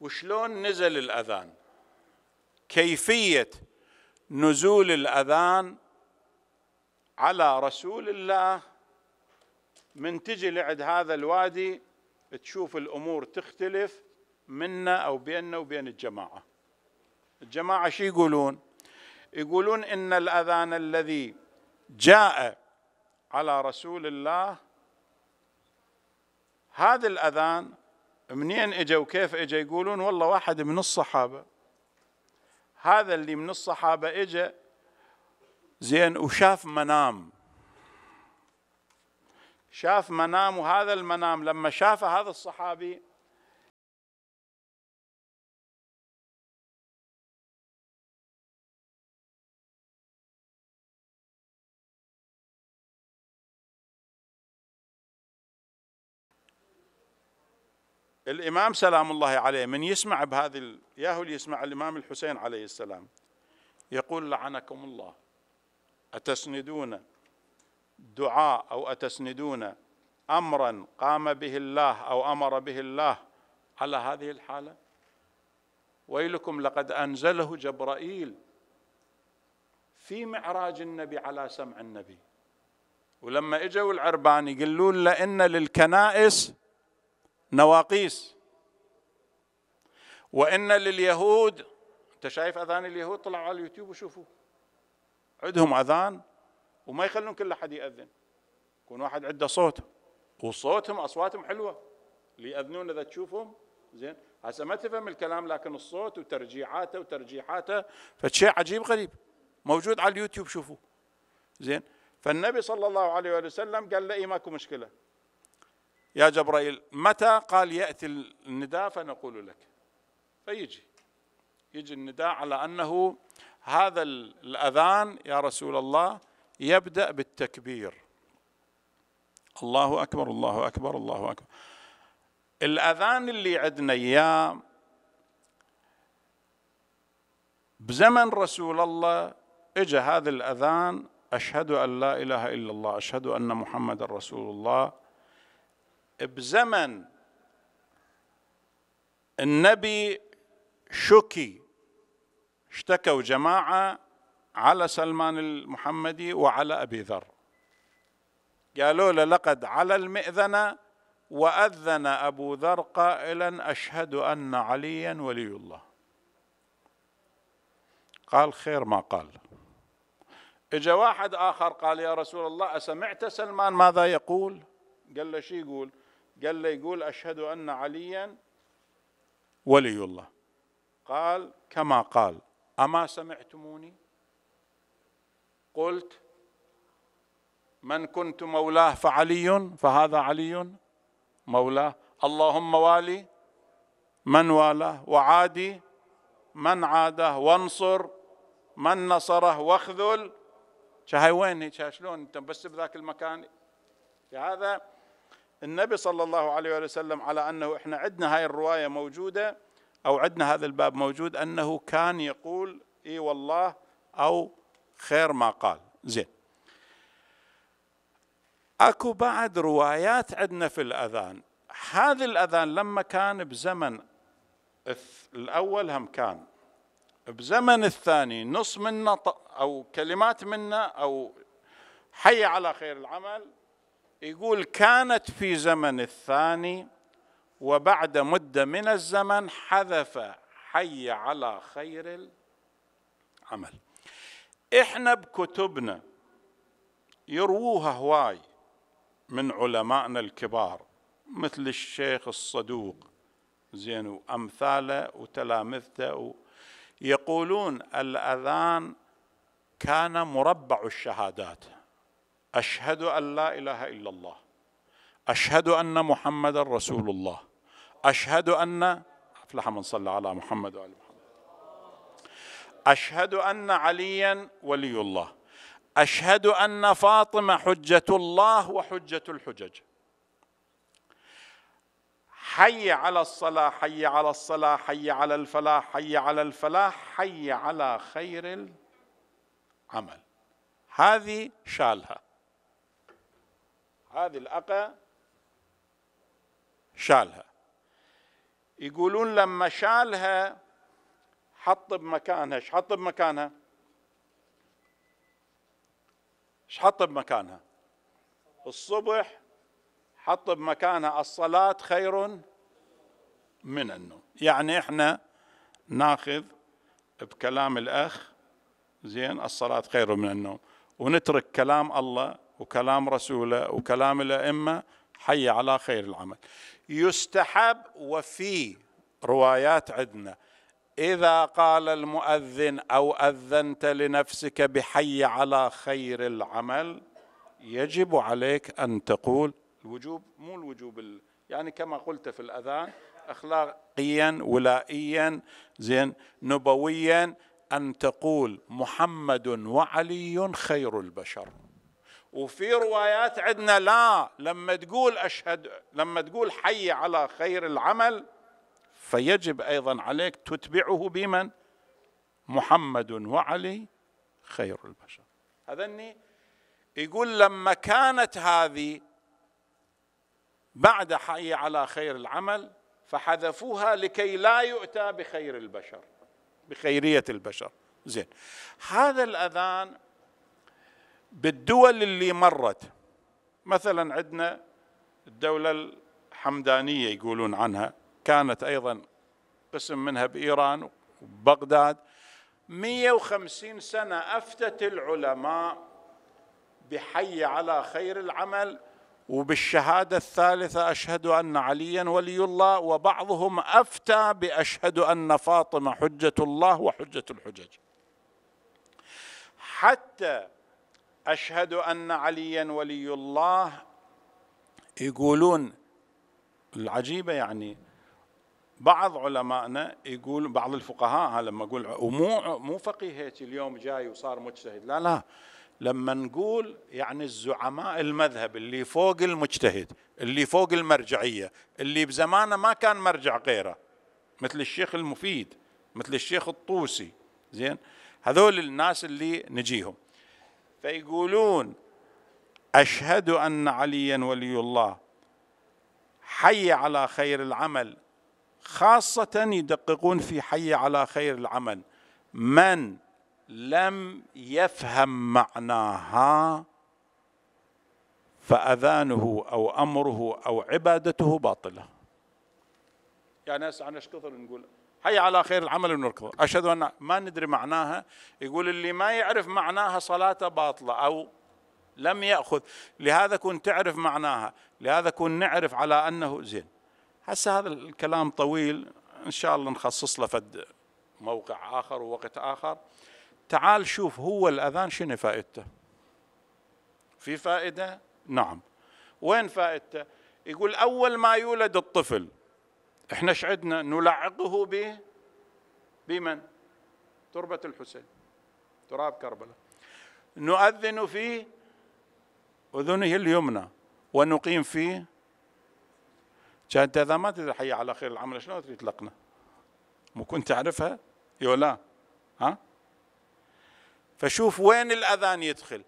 وشلون نزل الاذان؟ كيفيه نزول الاذان على رسول الله من تجي لعد هذا الوادي تشوف الامور تختلف منا او بيننا وبين الجماعه. الجماعه شو يقولون؟ يقولون ان الاذان الذي جاء على رسول الله هذا الاذان منين اجى وكيف اجى يقولون والله واحد من الصحابه هذا اللي من الصحابه اجى زين وشاف منام شاف منام وهذا المنام لما شافه هذا الصحابي الإمام سلام الله عليه من يسمع بهذه ياهو يسمع الإمام الحسين عليه السلام يقول لعنكم الله أتسندون دعاء أو أتسندون أمرا قام به الله أو أمر به الله على هذه الحالة ويلكم لقد أنزله جبرائيل في معراج النبي على سمع النبي ولما اجوا العربان يقولون له ان للكنائس نواقيس وان لليهود انت شايف اذان اليهود طلعوا على اليوتيوب وشوفوه عندهم اذان وما يخلون كل احد ياذن يكون واحد عنده صوت وصوتهم اصواتهم حلوه اللي ياذنون اذا تشوفهم زين هسه ما تفهم الكلام لكن الصوت وترجيعاته وترجيحاته فشيء عجيب غريب موجود على اليوتيوب شوفوا زين فالنبي صلى الله عليه وآله وسلم قال له إيه ماكو مشكله يا جبرائيل متى قال ياتي النداء فنقول لك فيجي يجي النداء على انه هذا الاذان يا رسول الله يبدا بالتكبير الله اكبر الله اكبر الله اكبر الاذان اللي عندنا اياه بزمن رسول الله إجا هذا الاذان اشهد ان لا اله الا الله اشهد ان محمد رسول الله بزمن النبي شكي اشتكوا جماعة على سلمان المحمدي وعلى أبي ذر قالوا له لقد على المئذنة وأذن أبو ذر قائلا أشهد أن عليا ولي الله قال خير ما قال اجا واحد اخر قال يا رسول الله اسمعت سلمان ماذا يقول؟ قال له شو يقول؟ قال له يقول اشهد ان عليا ولي الله قال كما قال أما سمعتموني قلت من كنت مولاه فعلي فهذا علي مولاه اللهم والي من والاه وعادي من عاده وانصر من نصره واخذل هاي وين شلون انت بس بذاك المكان هذا النبي صلى الله عليه وسلم على انه احنا عندنا هاي الروايه موجوده أو عندنا هذا الباب موجود أنه كان يقول إي والله أو خير ما قال زين اكو بعد روايات عندنا في الاذان هذا الاذان لما كان بزمن الاول هم كان بزمن الثاني نص منا او كلمات منا او حي على خير العمل يقول كانت في زمن الثاني وبعد مدة من الزمن حذف حي على خير العمل احنا بكتبنا يرووها هواي من علمائنا الكبار مثل الشيخ الصدوق زين وامثاله وتلامذته يقولون الاذان كان مربع الشهادات اشهد ان لا اله الا الله اشهد ان محمدا رسول الله أشهد أن أفلح من صلى على محمد وعلى محمد أشهد أن عليا ولي الله أشهد أن فاطمة حجة الله وحجة الحجج حي على الصلاة حي على الصلاة حي على الفلاح حي على الفلاح حي على خير العمل هذه شالها هذه الأقى شالها يقولون لما شالها حط بمكانها ايش حط بمكانها ايش حط بمكانها الصبح حط بمكانها الصلاة خير من النوم يعني احنا ناخذ بكلام الاخ زين الصلاة خير من النوم ونترك كلام الله وكلام رسوله وكلام الائمه حي على خير العمل يستحب وفي روايات عندنا إذا قال المؤذن أو أذنت لنفسك بحي على خير العمل يجب عليك أن تقول الوجوب مو الوجوب يعني كما قلت في الأذان أخلاقيا ولائيا زين نبويا أن تقول محمد وعلي خير البشر وفي روايات عندنا لا لما تقول اشهد لما تقول حي على خير العمل فيجب ايضا عليك تتبعه بمن؟ محمد وعلي خير البشر هذا يقول لما كانت هذه بعد حي على خير العمل فحذفوها لكي لا يؤتى بخير البشر بخيرية البشر زين هذا الأذان بالدول اللي مرت مثلا عندنا الدولة الحمدانية يقولون عنها كانت أيضا قسم منها بإيران وبغداد 150 سنة أفتت العلماء بحي على خير العمل وبالشهادة الثالثة أشهد أن عليا ولي الله وبعضهم أفتى بأشهد أن فاطمة حجة الله وحجة الحجج حتى اشهد ان عليا ولي الله يقولون العجيبه يعني بعض علمائنا يقول بعض الفقهاء لما اقول ومو مو فقيه هيك اليوم جاي وصار مجتهد لا لا لما نقول يعني الزعماء المذهب اللي فوق المجتهد اللي فوق المرجعيه اللي بزمانه ما كان مرجع غيره مثل الشيخ المفيد مثل الشيخ الطوسي زين هذول الناس اللي نجيهم فيقولون أشهد أن عليا ولي الله حي على خير العمل خاصة يدققون في حي على خير العمل من لم يفهم معناها فأذانه أو أمره أو عبادته باطلة يعني أسعى احنا ايش كثر نقول هي على خير العمل ونركض أشهد أن ما ندري معناها يقول اللي ما يعرف معناها صلاته باطلة أو لم يأخذ لهذا كن تعرف معناها لهذا كن نعرف على أنه زين هسه هذا الكلام طويل إن شاء الله نخصص له فد موقع آخر ووقت آخر تعال شوف هو الأذان شنو فائدته في فائدة نعم وين فائدته يقول أول ما يولد الطفل احنا ايش عندنا نلعقه ب بمن تربة الحسين تراب كربلاء نؤذن في أذنه اليمنى ونقيم فيه كان انت اذا ما تدري على خير العمل شلون تريد تلقنا؟ مو كنت تعرفها؟ يو لا ها؟ فشوف وين الاذان يدخل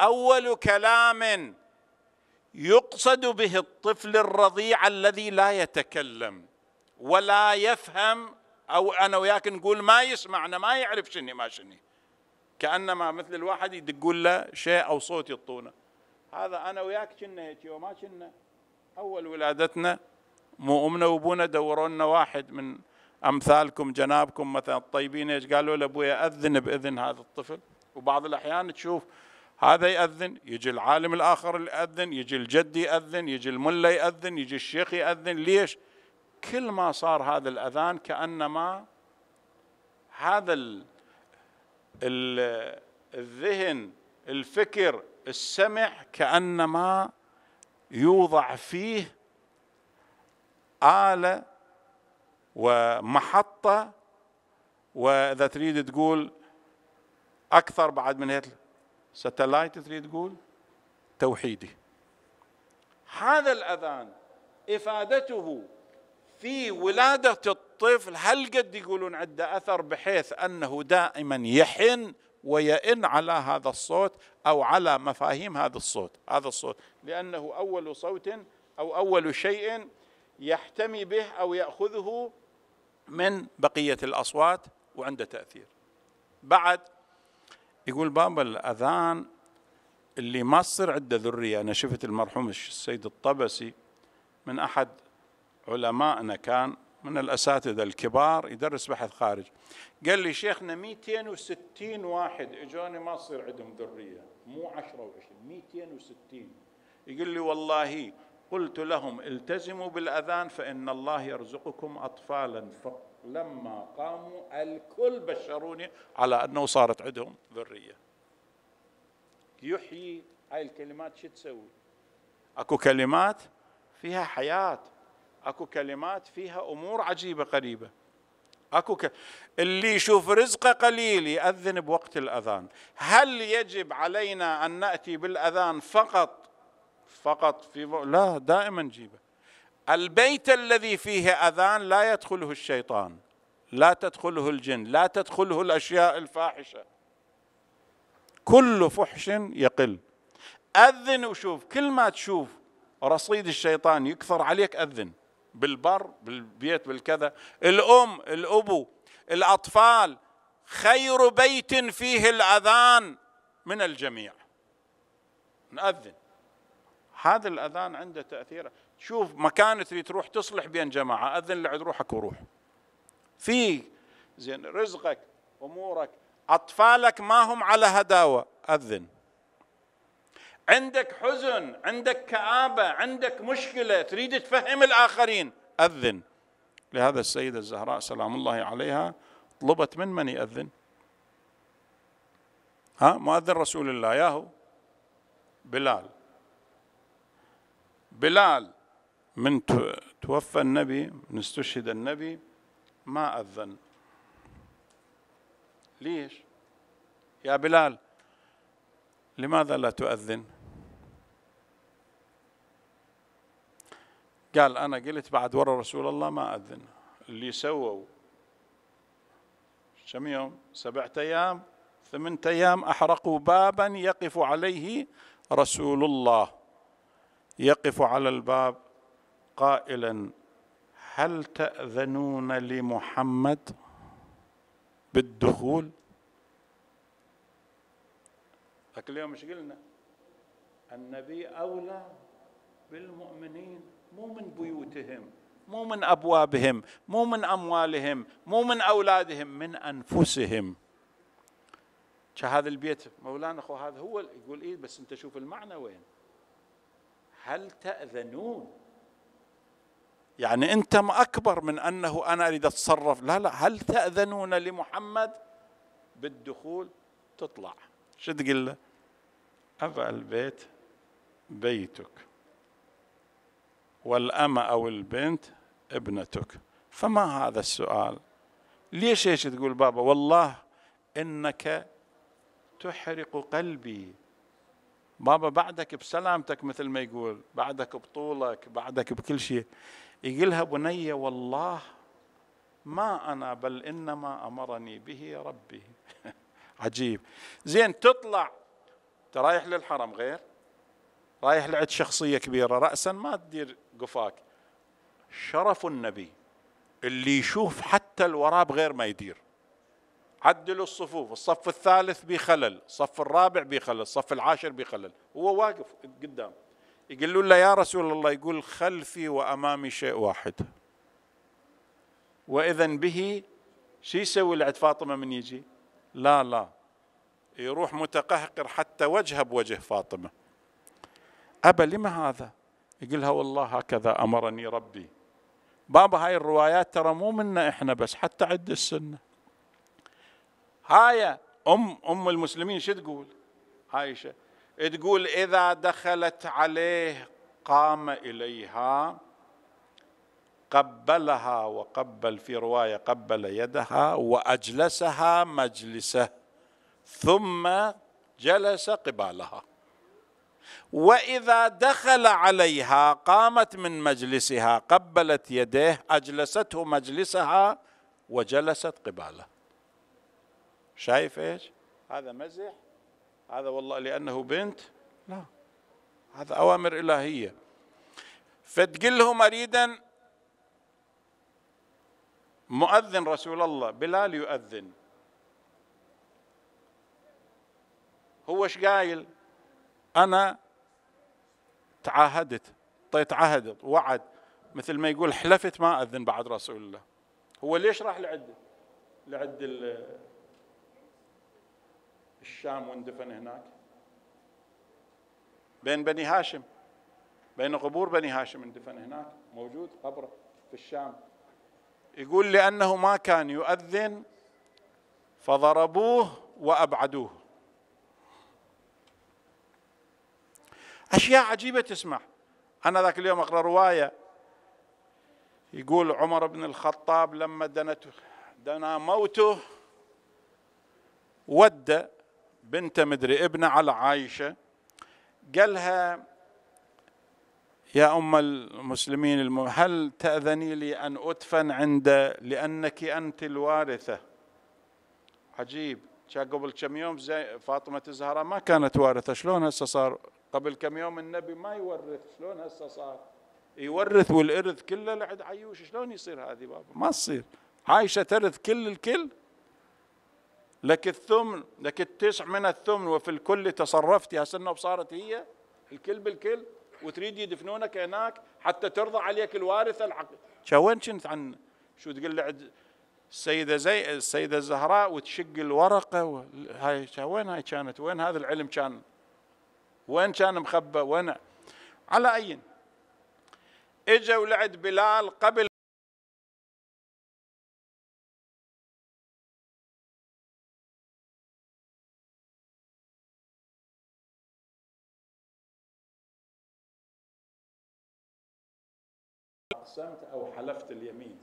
اول كلام يقصد به الطفل الرضيع الذي لا يتكلم ولا يفهم او انا وياك نقول ما يسمعنا ما يعرف شني ما شني كانما مثل الواحد يدقون له شيء او صوت يطونه هذا انا وياك كنا هيك وما كنا اول ولادتنا مو امنا وابونا دوروا لنا واحد من امثالكم جنابكم مثلا الطيبين ايش قالوا لابويا اذن باذن هذا الطفل وبعض الاحيان تشوف هذا يأذن يجي العالم الآخر يأذن يجي الجد يأذن يجي الملا يأذن يجي الشيخ يأذن ليش كل ما صار هذا الأذان كأنما هذا ال الذهن الفكر السمع كأنما يوضع فيه آلة ومحطة وإذا تريد تقول أكثر بعد من هيك ستلايت تريد تقول توحيدي هذا الأذان إفادته في ولاده الطفل هل قد يقولون عنده اثر بحيث انه دائما يحن ويئن على هذا الصوت او على مفاهيم هذا الصوت هذا الصوت لانه اول صوت او اول شيء يحتمي به او ياخذه من بقيه الاصوات وعنده تاثير بعد يقول بابا الاذان اللي ما تصير عنده ذريه انا شفت المرحوم السيد الطبسي من احد علمائنا كان من الأساتذة الكبار يدرس بحث خارج قال لي شيخنا 260 واحد اجوني ما تصير عندهم ذرية مو 10 و20 260 يقول لي والله قلت لهم التزموا بالأذان فإن الله يرزقكم أطفالا فلما قاموا الكل بشروني على أنه صارت عندهم ذرية يحيي هاي الكلمات شو تسوي اكو كلمات فيها حياه اكو كلمات فيها امور عجيبه قريبه اكو ك... اللي يشوف رزقه قليل ياذن بوقت الاذان هل يجب علينا ان ناتي بالاذان فقط فقط في لا دائما جيبه البيت الذي فيه اذان لا يدخله الشيطان لا تدخله الجن لا تدخله الاشياء الفاحشه كل فحش يقل اذن وشوف كل ما تشوف رصيد الشيطان يكثر عليك اذن بالبر بالبيت بالكذا الأم الأبو الأطفال خير بيت فيه الأذان من الجميع نأذن هذا الأذان عنده تأثير شوف مكان تريد تروح تصلح بين جماعة أذن لعد روحك وروح في زين رزقك أمورك أطفالك ما هم على هداوة أذن عندك حزن عندك كآبة عندك مشكلة تريد تفهم الآخرين أذن لهذا السيدة الزهراء سلام الله عليها طلبت من من يأذن ها مؤذن رسول الله ياهو بلال بلال من توفى النبي من استشهد النبي ما أذن ليش يا بلال لماذا لا تؤذن قال أنا قلت بعد ورا رسول الله ما أذن اللي سووا كم يوم سبعة أيام ثمانية أيام أحرقوا بابا يقف عليه رسول الله يقف على الباب قائلا هل تأذنون لمحمد بالدخول ذاك اليوم ايش قلنا النبي أولى بالمؤمنين مو من بيوتهم مو من ابوابهم مو من اموالهم مو من اولادهم من انفسهم هذا البيت مولانا اخو هذا هو يقول ايه بس انت شوف المعنى وين هل تاذنون يعني انت ما اكبر من انه انا اريد اتصرف لا لا هل تاذنون لمحمد بالدخول تطلع شو تقول له ابا البيت بيتك والأم أو البنت ابنتك فما هذا السؤال ليش ايش تقول بابا والله إنك تحرق قلبي بابا بعدك بسلامتك مثل ما يقول بعدك بطولك بعدك بكل شيء يقولها بني والله ما أنا بل إنما أمرني به ربي عجيب زين تطلع ترايح للحرم غير رايح لعد شخصية كبيرة رأسا ما تدير قفاك شرف النبي اللي يشوف حتى الوراب غير ما يدير عدلوا الصفوف الصف الثالث بخلل الصف الرابع بخلل الصف العاشر بخلل هو واقف قدام يقولون له يا رسول الله يقول خلفي وأمامي شيء واحد وإذا به شو يسوي لعد فاطمة من يجي لا لا يروح متقهقر حتى وجهه بوجه فاطمه أبا لما هذا يقولها والله هكذا أمرني ربي بابا هاي الروايات ترى مو منا إحنا بس حتى عد السنة هاي أم أم المسلمين شو تقول عائشة تقول إذا دخلت عليه قام إليها قبلها وقبل في رواية قبل يدها وأجلسها مجلسه ثم جلس قبالها واذا دخل عليها قامت من مجلسها قبلت يديه اجلسته مجلسها وجلست قباله شايف ايش هذا مزح هذا والله لانه بنت لا هذا اوامر الهيه فتقول لهم اريدا مؤذن رسول الله بلال يؤذن هو ايش قايل أنا تعاهدت طيت عهد وعد مثل ما يقول حلفت ما أذن بعد رسول الله هو ليش راح لعد لعد الشام واندفن هناك بين بني هاشم بين قبور بني هاشم اندفن هناك موجود قبره في الشام يقول لأنه ما كان يؤذن فضربوه وأبعدوه أشياء عجيبة تسمع أنا ذاك اليوم أقرأ رواية يقول عمر بن الخطاب لما دنته دنا موته ود بنت مدري ابنه على عائشة قالها يا أم المسلمين هل تأذني لي أن أدفن عند لأنك أنت الوارثة عجيب كان قبل كم يوم زي فاطمه الزهراء ما كانت وارثه شلون هسه صار قبل كم يوم النبي ما يورث شلون هسه صار يورث والارث كله لعد عيوش شلون يصير هذه بابا ما تصير عايشه ترث كل الكل لك الثمن لك التسع من الثمن وفي الكل تصرفتي هسه انه صارت هي الكل بالكل وتريد يدفنونك هناك حتى ترضى عليك الوارثه شو وين كنت عن شو تقول لعد السيدة زي السيدة الزهراء وتشق الورقة و... هاي وين هاي كانت وين هذا العلم كان وين كان مخبى وين على أي إجا ولعد بلال قبل أقسمت أو حلفت اليمين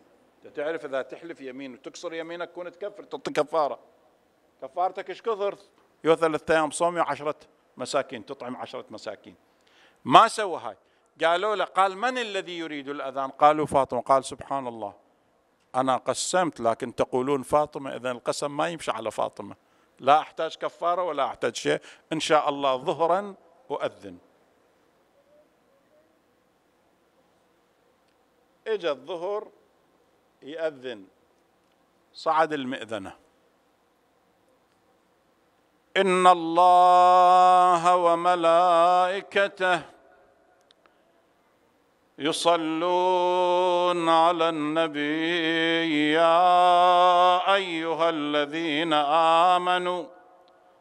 تعرف اذا تحلف يمين وتكسر يمينك كون تكفر تعطي كفاره كفارتك ايش كثر؟ يو ثلاث ايام صوم وعشرة مساكين تطعم عشرة مساكين ما سوى هاي قالوا له قال من الذي يريد الاذان؟ قالوا فاطمه قال سبحان الله انا قسمت لكن تقولون فاطمه اذا القسم ما يمشي على فاطمه لا احتاج كفاره ولا احتاج شيء ان شاء الله ظهرا اؤذن اجى الظهر يأذن صعد المئذنة إن الله وملائكته يصلون على النبي يا أيها الذين آمنوا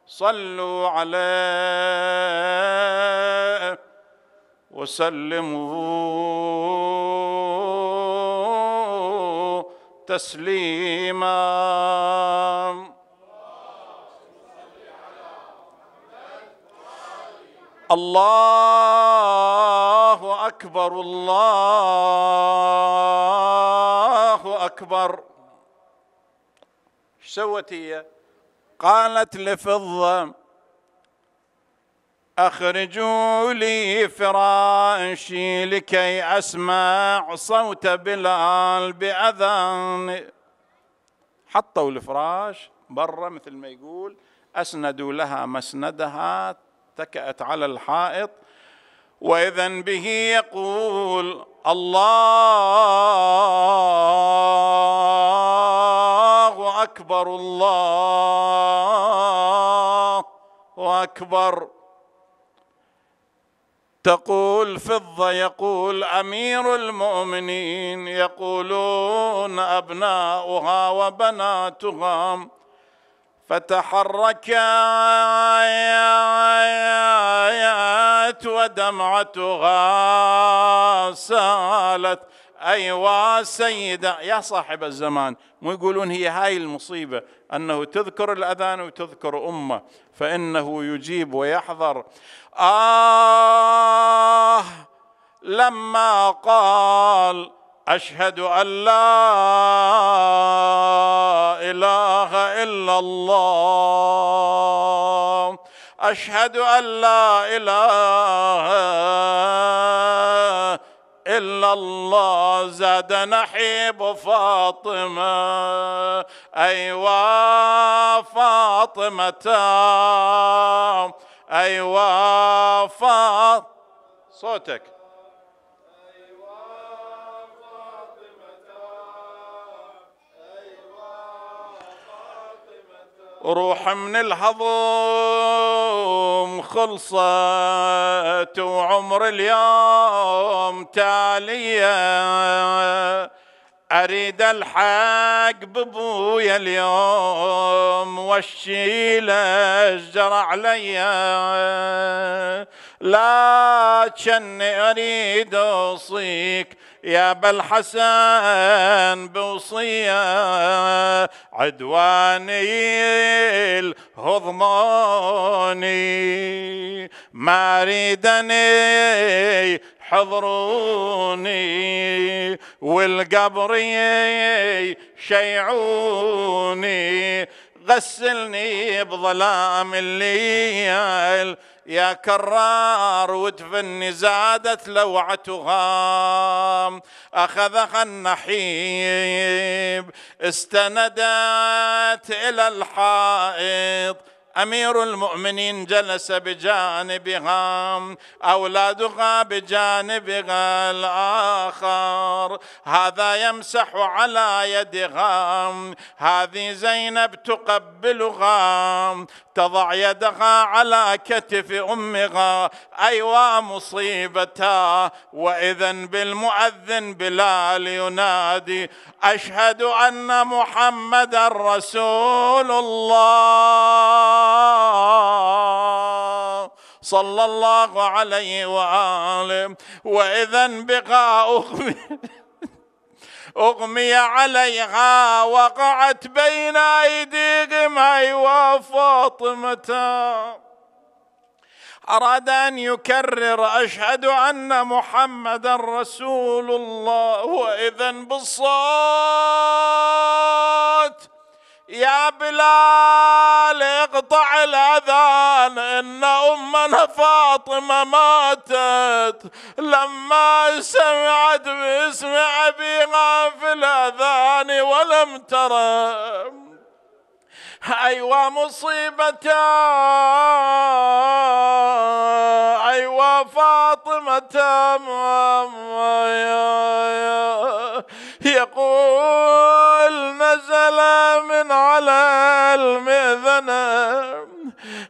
صلوا عليه وسلموا تسليما الله اكبر الله اكبر شو سوت هي قالت لفضه أخرجوا لي فراشي لكي أسمع صوت بلال بأذان حطوا الفراش برا مثل ما يقول أسندوا لها مسندها اتكأت على الحائط وإذا به يقول الله أكبر الله أكبر تقول فضة يقول أمير المؤمنين يقولون أبناؤها وبناتها فتحركت ودمعتها سالت أيوا سيدة يا صاحب الزمان مو يقولون هي هاي المصيبة أنه تذكر الأذان وتذكر أمه فإنه يجيب ويحذر آه لما قال أشهد أن لا إله إلا الله أشهد أن لا إله إلا الله زاد نحيب فاطمة أيوا فاطمة أيوا فاطمة صوتك روح من الهضم خلصت وعمر اليوم تاليه اريد الحق ببويا اليوم والشيله جرى عليا لا تشني اريد اوصيك يا بالحسن بوصية عدواني هضموني ما ريدني حضروني والقبر شيعوني غسلني بظلام الليل يا كرار ودفني زادت لوعتها أخذها النحيب استندت إلى الحائط امير المؤمنين جلس بجانبها اولادها بجانبها الاخر هذا يمسح على يدها هذه زينب تقبلها تضع يدها على كتف امها ايوا مصيبتا واذا بالمؤذن بلال ينادي اشهد ان محمدا رسول الله صلى الله عليه وآله وإذا بقى أغمي أغمي عليها وقعت بين أيديهم أيوا فاطمة أراد أن يكرر أشهد أن محمدا رسول الله وإذا بالصوت يا بلال اقطع الاذان ان امنا فاطمه ماتت لما سمعت باسم ابيها في الاذان ولم ترى أيوا مصيبة أيوا فاطمة يقول نزل من على المذنب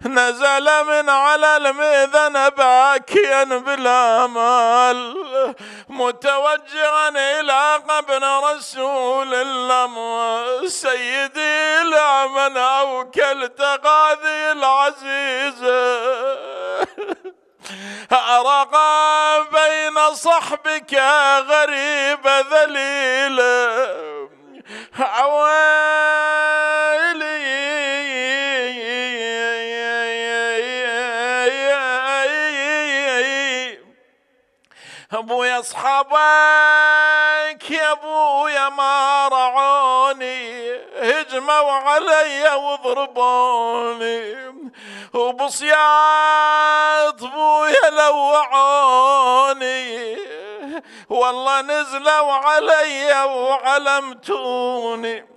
نزل من على الميذن باكيا بلا مال متوجها إلى قبر رسول الله سيدي لمن أوكلت هذه العزيزة أرقى بين صحبك غريب ذليل عوان أصحابك يا أبويا ما رعوني هجموا علي وضربوني وبصيات ابويا لوعوني والله نزلوا علي وعلمتوني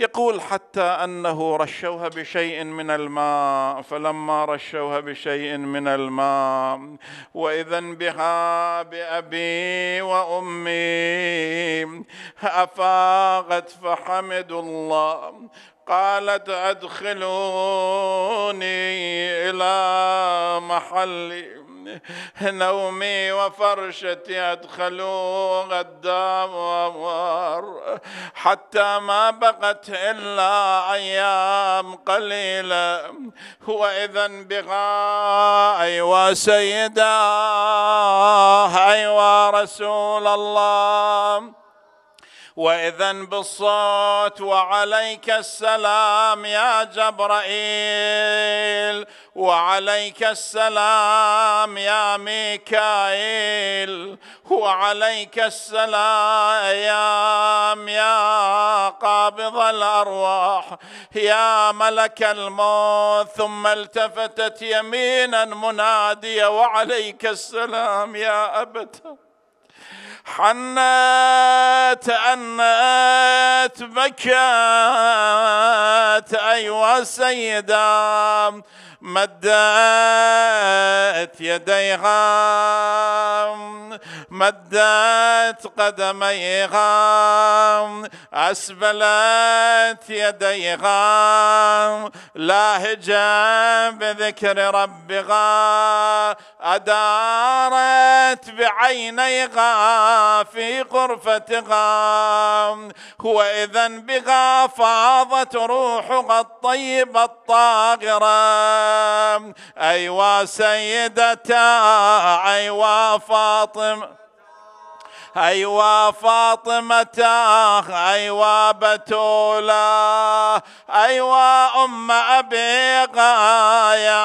يقول حتى انه رشوها بشيء من الماء فلما رشوها بشيء من الماء واذا بها بابي وامي افاغت فحمدوا الله قالت ادخلوني الى محلي نومي وفرشتي أدخلوا الدار حتى ما بقت إلا أيام قليلة وإذا بها أيوا سيدة أيوا رسول الله وإذا بالصوت وعليك السلام يا جبرائيل وعليك السلام يا ميكائيل وعليك السلام يا قابض الأرواح يا ملك الموت ثم التفتت يمينا منادية وعليك السلام يا أبتر حنات أنات بكات أيها السيدة مدت يديها مدت قدميها أسبلت يديها لاهجة بذكر ربها أدارت بعينيها في غرفتها وإذا بها فاضت روحها الطيبة الطاهرة أيوا سيدتا أيوا فاطمة أيوا فاطمة أيوا بتولا أيوا أم أبي غايا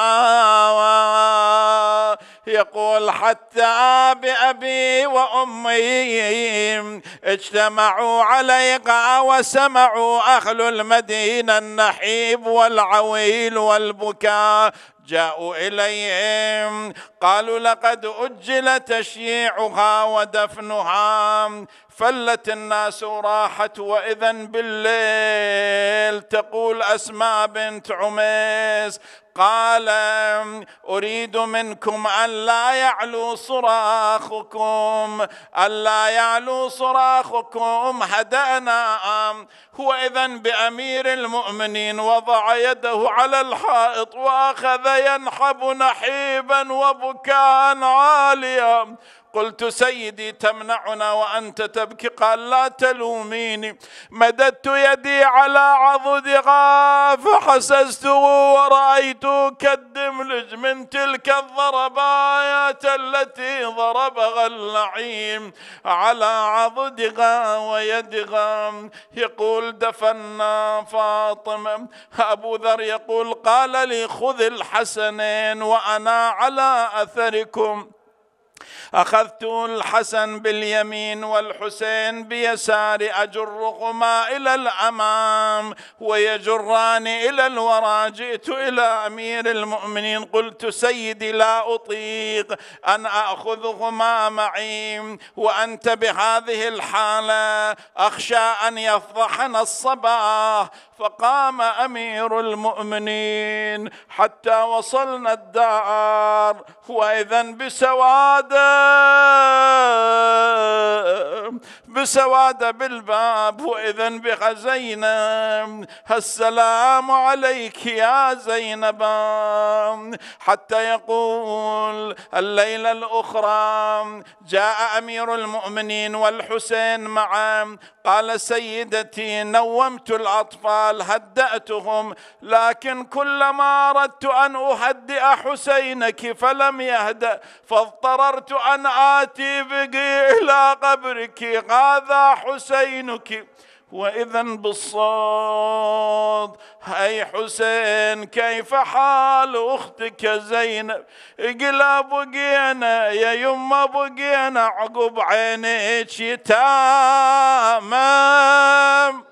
يقول حتى بأبي وأمي اجتمعوا عليك وسمعوا أهل المدينة النحيب والعويل والبكاء جاءوا إليهم قالوا لقد أجل تشييعها ودفنها فلت الناس وراحت وإذا بالليل تقول أسماء بنت عميس قال أريد منكم ألا يعلو صراخكم ألا يعلو صراخكم هدأنا هو إذا بأمير المؤمنين وضع يده على الحائط وأخذ ينحب نحيبا وبكاء عاليا قلت سيدي تمنعنا وأنت تبكي قال لا تلوميني مددت يدي على عضدها فحسسته ورأيته كالدملج من تلك الضربات التي ضربها اللعين على عضدها ويدها يقول دفنا فاطمة أبو ذر يقول قال لي خذ الحسنين وأنا على أثركم أخذت الحسن باليمين والحسين بيسار أجرهما إلى الأمام ويجران إلى الوراء جئت إلى أمير المؤمنين قلت سيدي لا أطيق أن أخذهما معي وأنت بهذه الحالة أخشى أن يفضحنا الصباح فقام أمير المؤمنين حتى وصلنا الدار وإذا بسواده بسواد بالباب وإذا بها السلام عليك يا زينب حتى يقول الليلة الأخرى جاء أمير المؤمنين والحسين معا قال سيدتي نومت الاطفال هداتهم لكن كلما اردت ان اهدئ حسينك فلم يهدا فاضطررت ان اتي بك الى قبرك هذا حسينك وإذا بالصوت هاي حسين كيف حال أختك زينب قلا بقينا يا يما بقينا عقب عينيك يتامم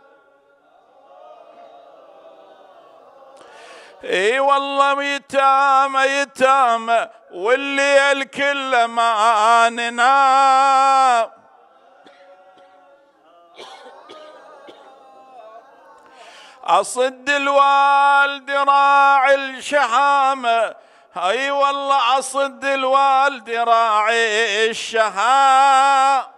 اي والله يتامى يتامى والليل كله ما ننام أصد الوالد راعي الشهامة أي والله أصد الوالد راعي الشهامة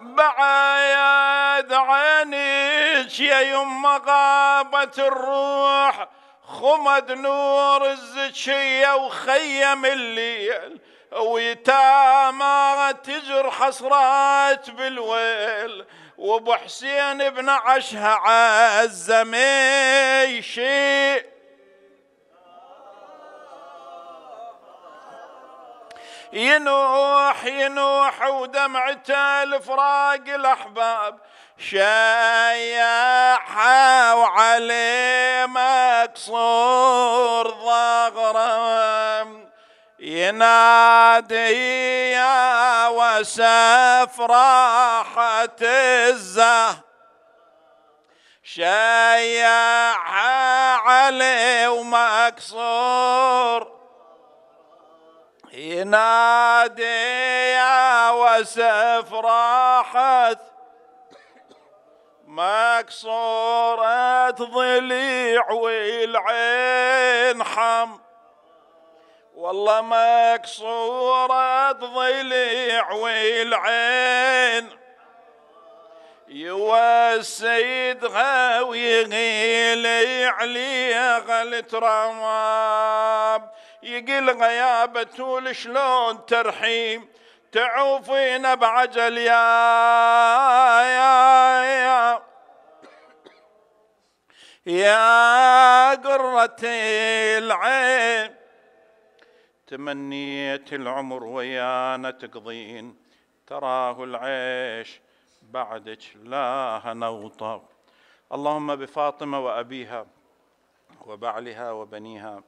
بعد عينيك يا يما غابت الروح خمد نور الزكية وخيم الليل ويتامى تجر حسرات بالويل وابو حسين عشها عزمي شيء ينوح ينوح ودمعته الفراق الاحباب شايعها وعليه مكسور ظاغره ينادي يا وسف الزة شيع علي ومكسور ينادي يا وسف راحت مكسورة ضليع والعين حم والله مكسورة ضلع والعين غاوي غيلي عليها التراب يقل غيابة شلون ترحيم تعوفين بعجل يا يا يا يا قرة العين تمنيت العمر ويانا تقضين تراه العيش بعدك لا هنا اللهم بفاطمة وأبيها وبعلها وبنيها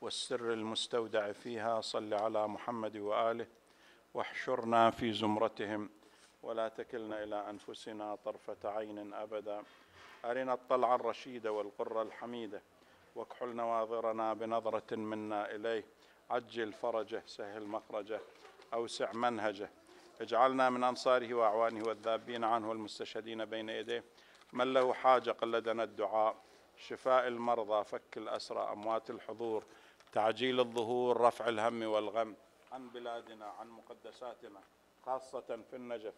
والسر المستودع فيها صل على محمد وآله واحشرنا في زمرتهم ولا تكلنا إلى أنفسنا طرفة عين أبدا أرنا الطلع الرشيد والقرة الحميدة واكحل نواظرنا بنظرة منا إليه عجل فرجه سهل مخرجه أوسع منهجه اجعلنا من أنصاره وأعوانه والذابين عنه والمستشهدين بين يديه من له حاجة قلدنا الدعاء شفاء المرضى فك الأسرى أموات الحضور تعجيل الظهور رفع الهم والغم عن بلادنا عن مقدساتنا خاصة في النجف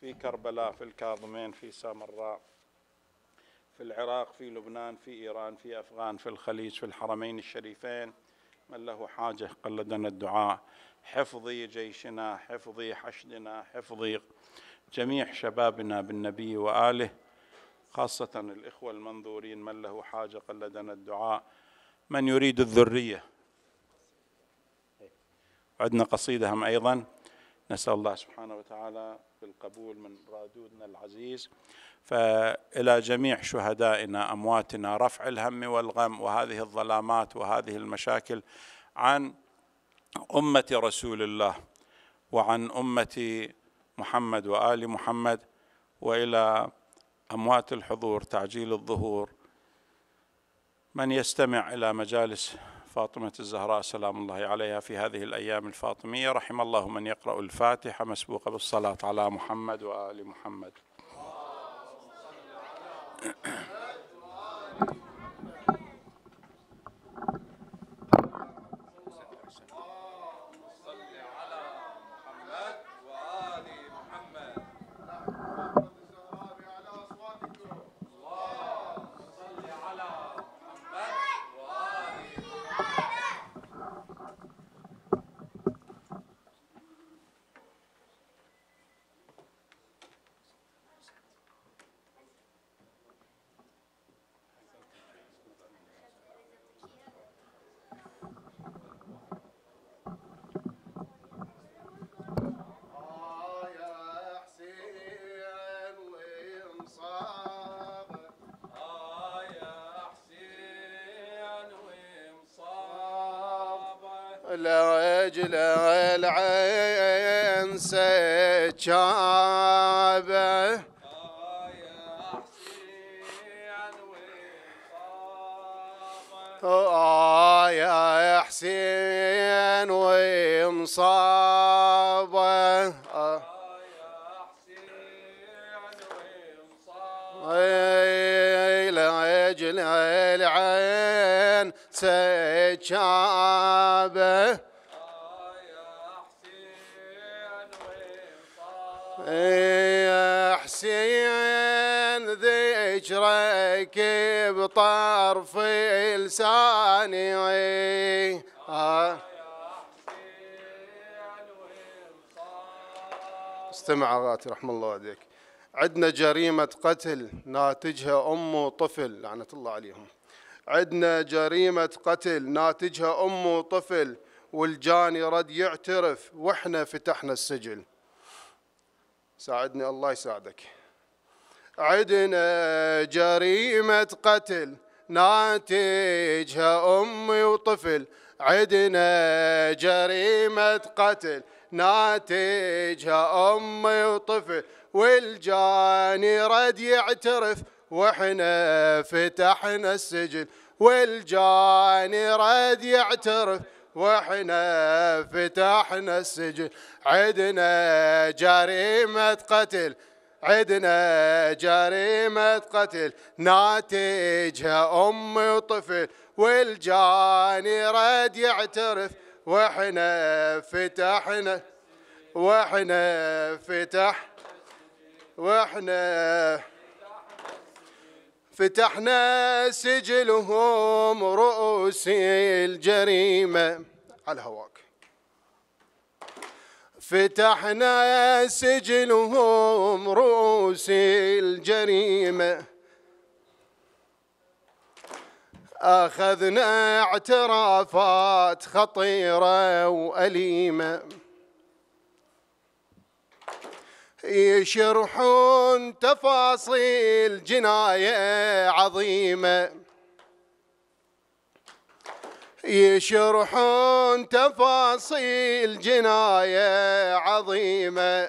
في كربلاء في الكاظمين في سامراء في العراق في لبنان في إيران في أفغان في الخليج في الحرمين الشريفين من له حاجة قلدنا الدعاء حفظي جيشنا حفظي حشدنا حفظي جميع شبابنا بالنبي وآله خاصة الإخوة المنظورين من له حاجة قلدنا الدعاء من يريد الذرية عندنا قصيدة هم أيضا نسأل الله سبحانه وتعالى بالقبول من رادودنا العزيز فإلى جميع شهدائنا أمواتنا رفع الهم والغم وهذه الظلامات وهذه المشاكل عن أمة رسول الله وعن أمة محمد وآل محمد وإلى أموات الحضور تعجيل الظهور من يستمع إلى مجالس فاطمة الزهراء سلام الله عليها في هذه الأيام الفاطمية رحم الله من يقرأ الفاتحة مسبوقة بالصلاة على محمد وآل محمد Thank you. Uh, لرجل العين سجابه يا آية حسين ومصابة يا حسين ومصابة لأجل العين سيد شابه يا حسين ذكرك بطرف لساني حسين استمع اغاتي رحم الله عليك عندنا جريمه قتل ناتجها ام وطفل لعنه الله عليهم عندنا جريمة قتل ناتجها أم وطفل والجاني رد يعترف وإحنا فتحنا السجل ساعدني الله يساعدك عدنا جريمة قتل ناتجها أمي وطفل عدنا جريمة قتل ناتجها أمي وطفل والجاني رد يعترف واحنا فتحنا السجن والجاني رد يعترف واحنا فتحنا السجن عدنا جريمة قتل عدنا جريمة قتل ناتجها أمي وطفل والجاني رد يعترف واحنا فتحنا واحنا فتح واحنا فتحنا سجلهم رؤوس الجريمة على هواك فتحنا سجلهم رؤوس الجريمة أخذنا اعترافات خطيرة وأليمة يشرحون تفاصيل جناية عظيمة يشرحون تفاصيل جناية عظيمة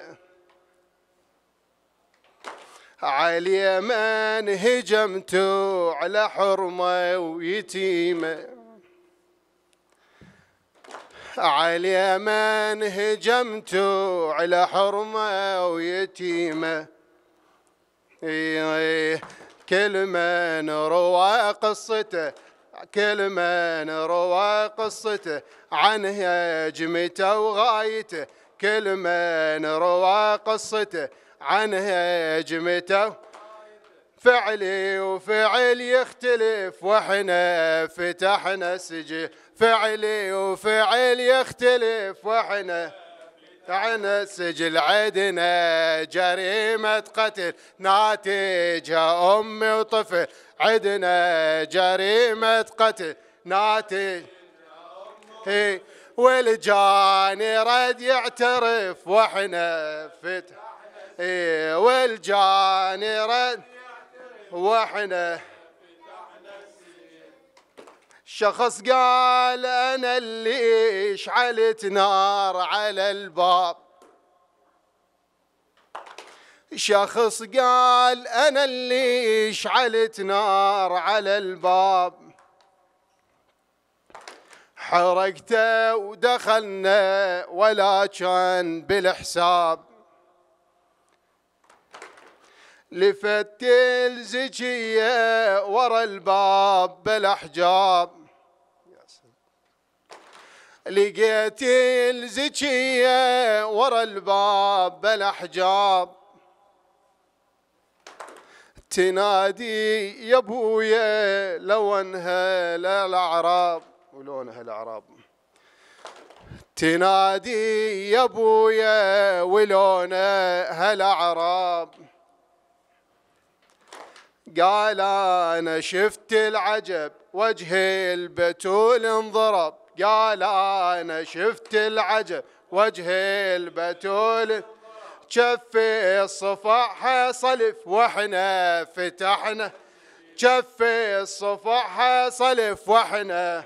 علي من هجمتوا على حرمة ويتيمه علي من هجمتوا على حرمة ويتيمة إيه، كل من روى قصته كل من روى قصته عن هجمته وغايته كل من روى قصته عن هجمته فعلي وفعل يختلف واحنا فتحنا سجل فعلي وفعل يختلف واحنا تعنا سجل عدنا جريمة قتل ناتجها أمي وطفل عدنا جريمة قتل ناتج والجاني رد يعترف واحنا فتح والجاني رد واحنا شخص قال أنا اللي اشعلت نار على الباب شخص قال أنا اللي اشعلت نار على الباب حرقته ودخلنا ولا كان بالحساب لفت الزكية ورا الباب بالأحجاب لقيت الزكية ورا الباب بالأحجاب تنادي يا ابويا لونها الاعراب ولونها الاعراب تنادي يا ابويا ولونها الاعراب قال انا شفت العجب وجه البتول انضرب قال انا شفت العجب وجه البتول كف الصفحة صلف واحنا فتحنا كف الصفحة صلف واحنا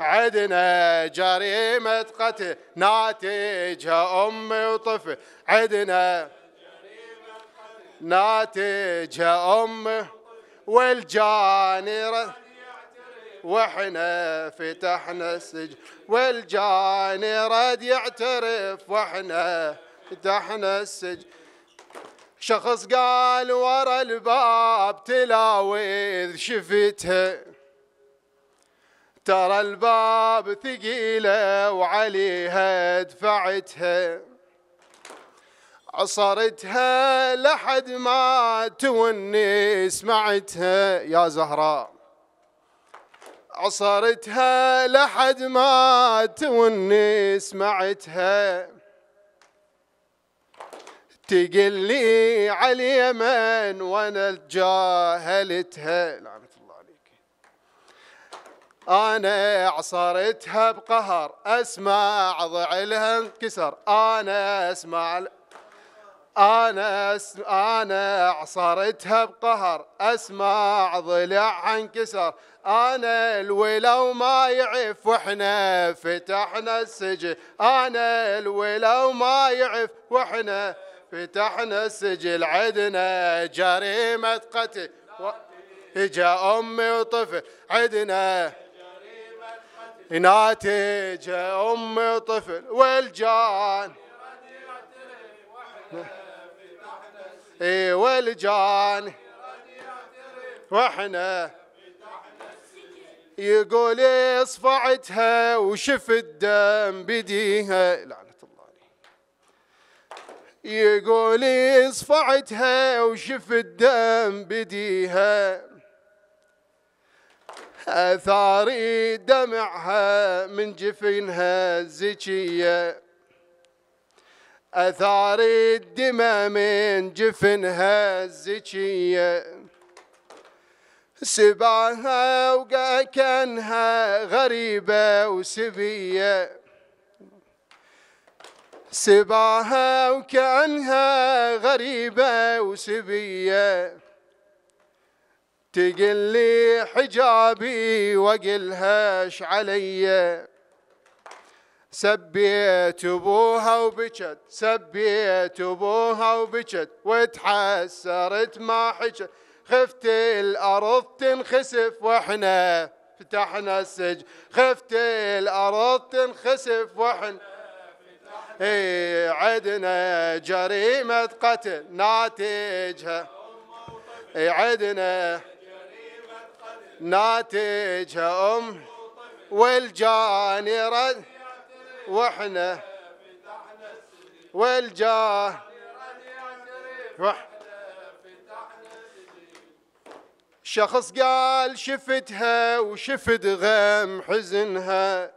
عدنا جريمة قتل ناتجها أمي وطفل عدنا ناتجها أمي والجانرة واحنا فتحنا السجن والجاني راد يعترف واحنا فتحنا السجن شخص قال ورا الباب تلاويذ شفتها ترى الباب ثقيلة وعليها دفعتها عصرتها لحد ما توني سمعتها يا زهراء عصرتها لحد مات واني سمعتها لي علي من وانا تجاهلتها لعنة الله عليك انا عصرتها بقهر اسمع ضعلها انكسر انا اسمع أنا أس... أنا عصرتها بقهر أسمع ضلعها انكسر أنا الولو ما يعف وإحنا فتحنا السجن أنا الولو ما يعف وإحنا فتحنا السجل عدنا جريمة قتل و... إجا أمي وطفل عدنا ناتج أمي وطفل والجان اي والجان واحنا يقول اصفعتها وشفت دم بديها لعنة الله عليه يقول اصفعتها وشفت دم بديها اثاري دمعها من جفنها الزكيه أثار الدمى من جفنها الزكية سباها وكانها غريبة وسبية سباها وكأنها غريبة وسبية تقلي حجابي وقلهاش عليّ سبيت ابوها وبكت سبيت ابوها وبكت وتحسرت ما حكت خفت الارض تنخسف واحنا فتحنا السجن خفت الارض تنخسف واحنا اي عدنا جريمة قتل ناتجها اي عدنا ناتجها أم والجاني رد واحنا والجاه وح شخص قال شفتها وشفت غم حزنها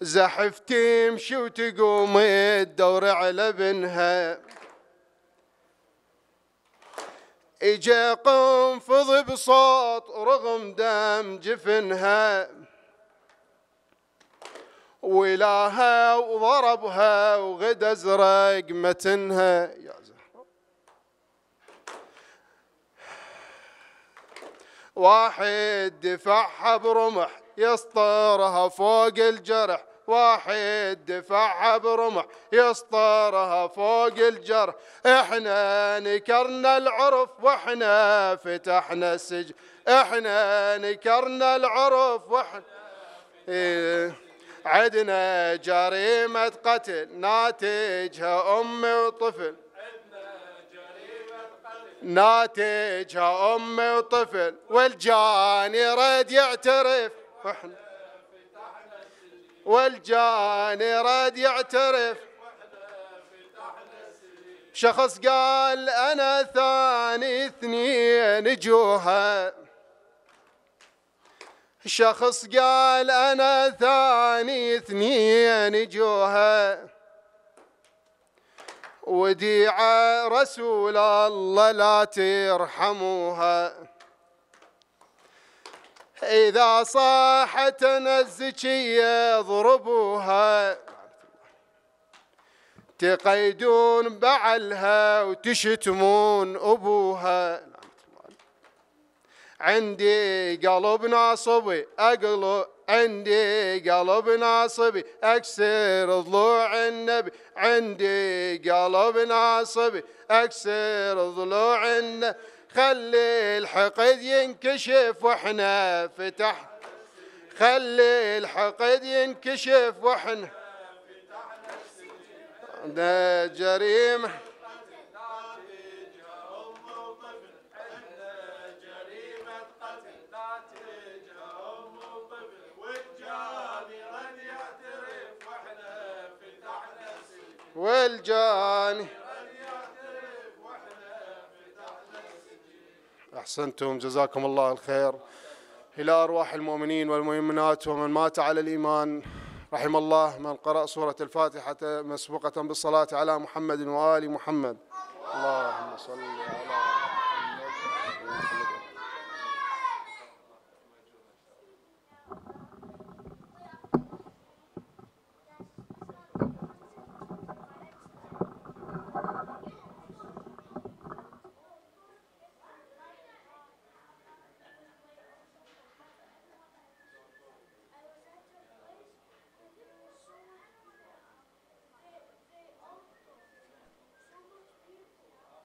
زحف تمشي وتقوم تدور على ابنها اجا قنفض بصوت رغم دم جفنها ولاها وضربها وغد ازرق متنها يا زهرة واحد دفعها برمح يسطرها فوق الجرح واحد دفعها برمح يسطرها فوق الجرح احنا نكرنا العرف واحنا فتحنا السجن احنا نكرنا العرف واحنا إيه عدنا جريمة قتل ناتجها أم وطفل ناتجها أم وطفل والجاني رد يعترف وحنا والجاني رد يعترف شخص قال أنا ثاني اثنين جوها شخص قال أنا ثاني اثنين جوها وديعة رسول الله لا ترحموها إذا صاحت الزكية ضربوها تقيدون بعلها وتشتمون أبوها عندي قلب ناصبي أقلب عندي قلب ناصبي أكسر ضلوع النبي عندي قلب ناصبي أكسر ضلوع النبي خلي الحقد ينكشف واحنا فتح خلي الحقد ينكشف واحنا ده جريمه والجاني أحسنتم جزاكم الله الخير إلى أرواح المؤمنين والمؤمنات ومن مات على الإيمان رحم الله من قرأ سورة الفاتحة مسبوقة بالصلاة على محمد وآل محمد اللهم صل على محمد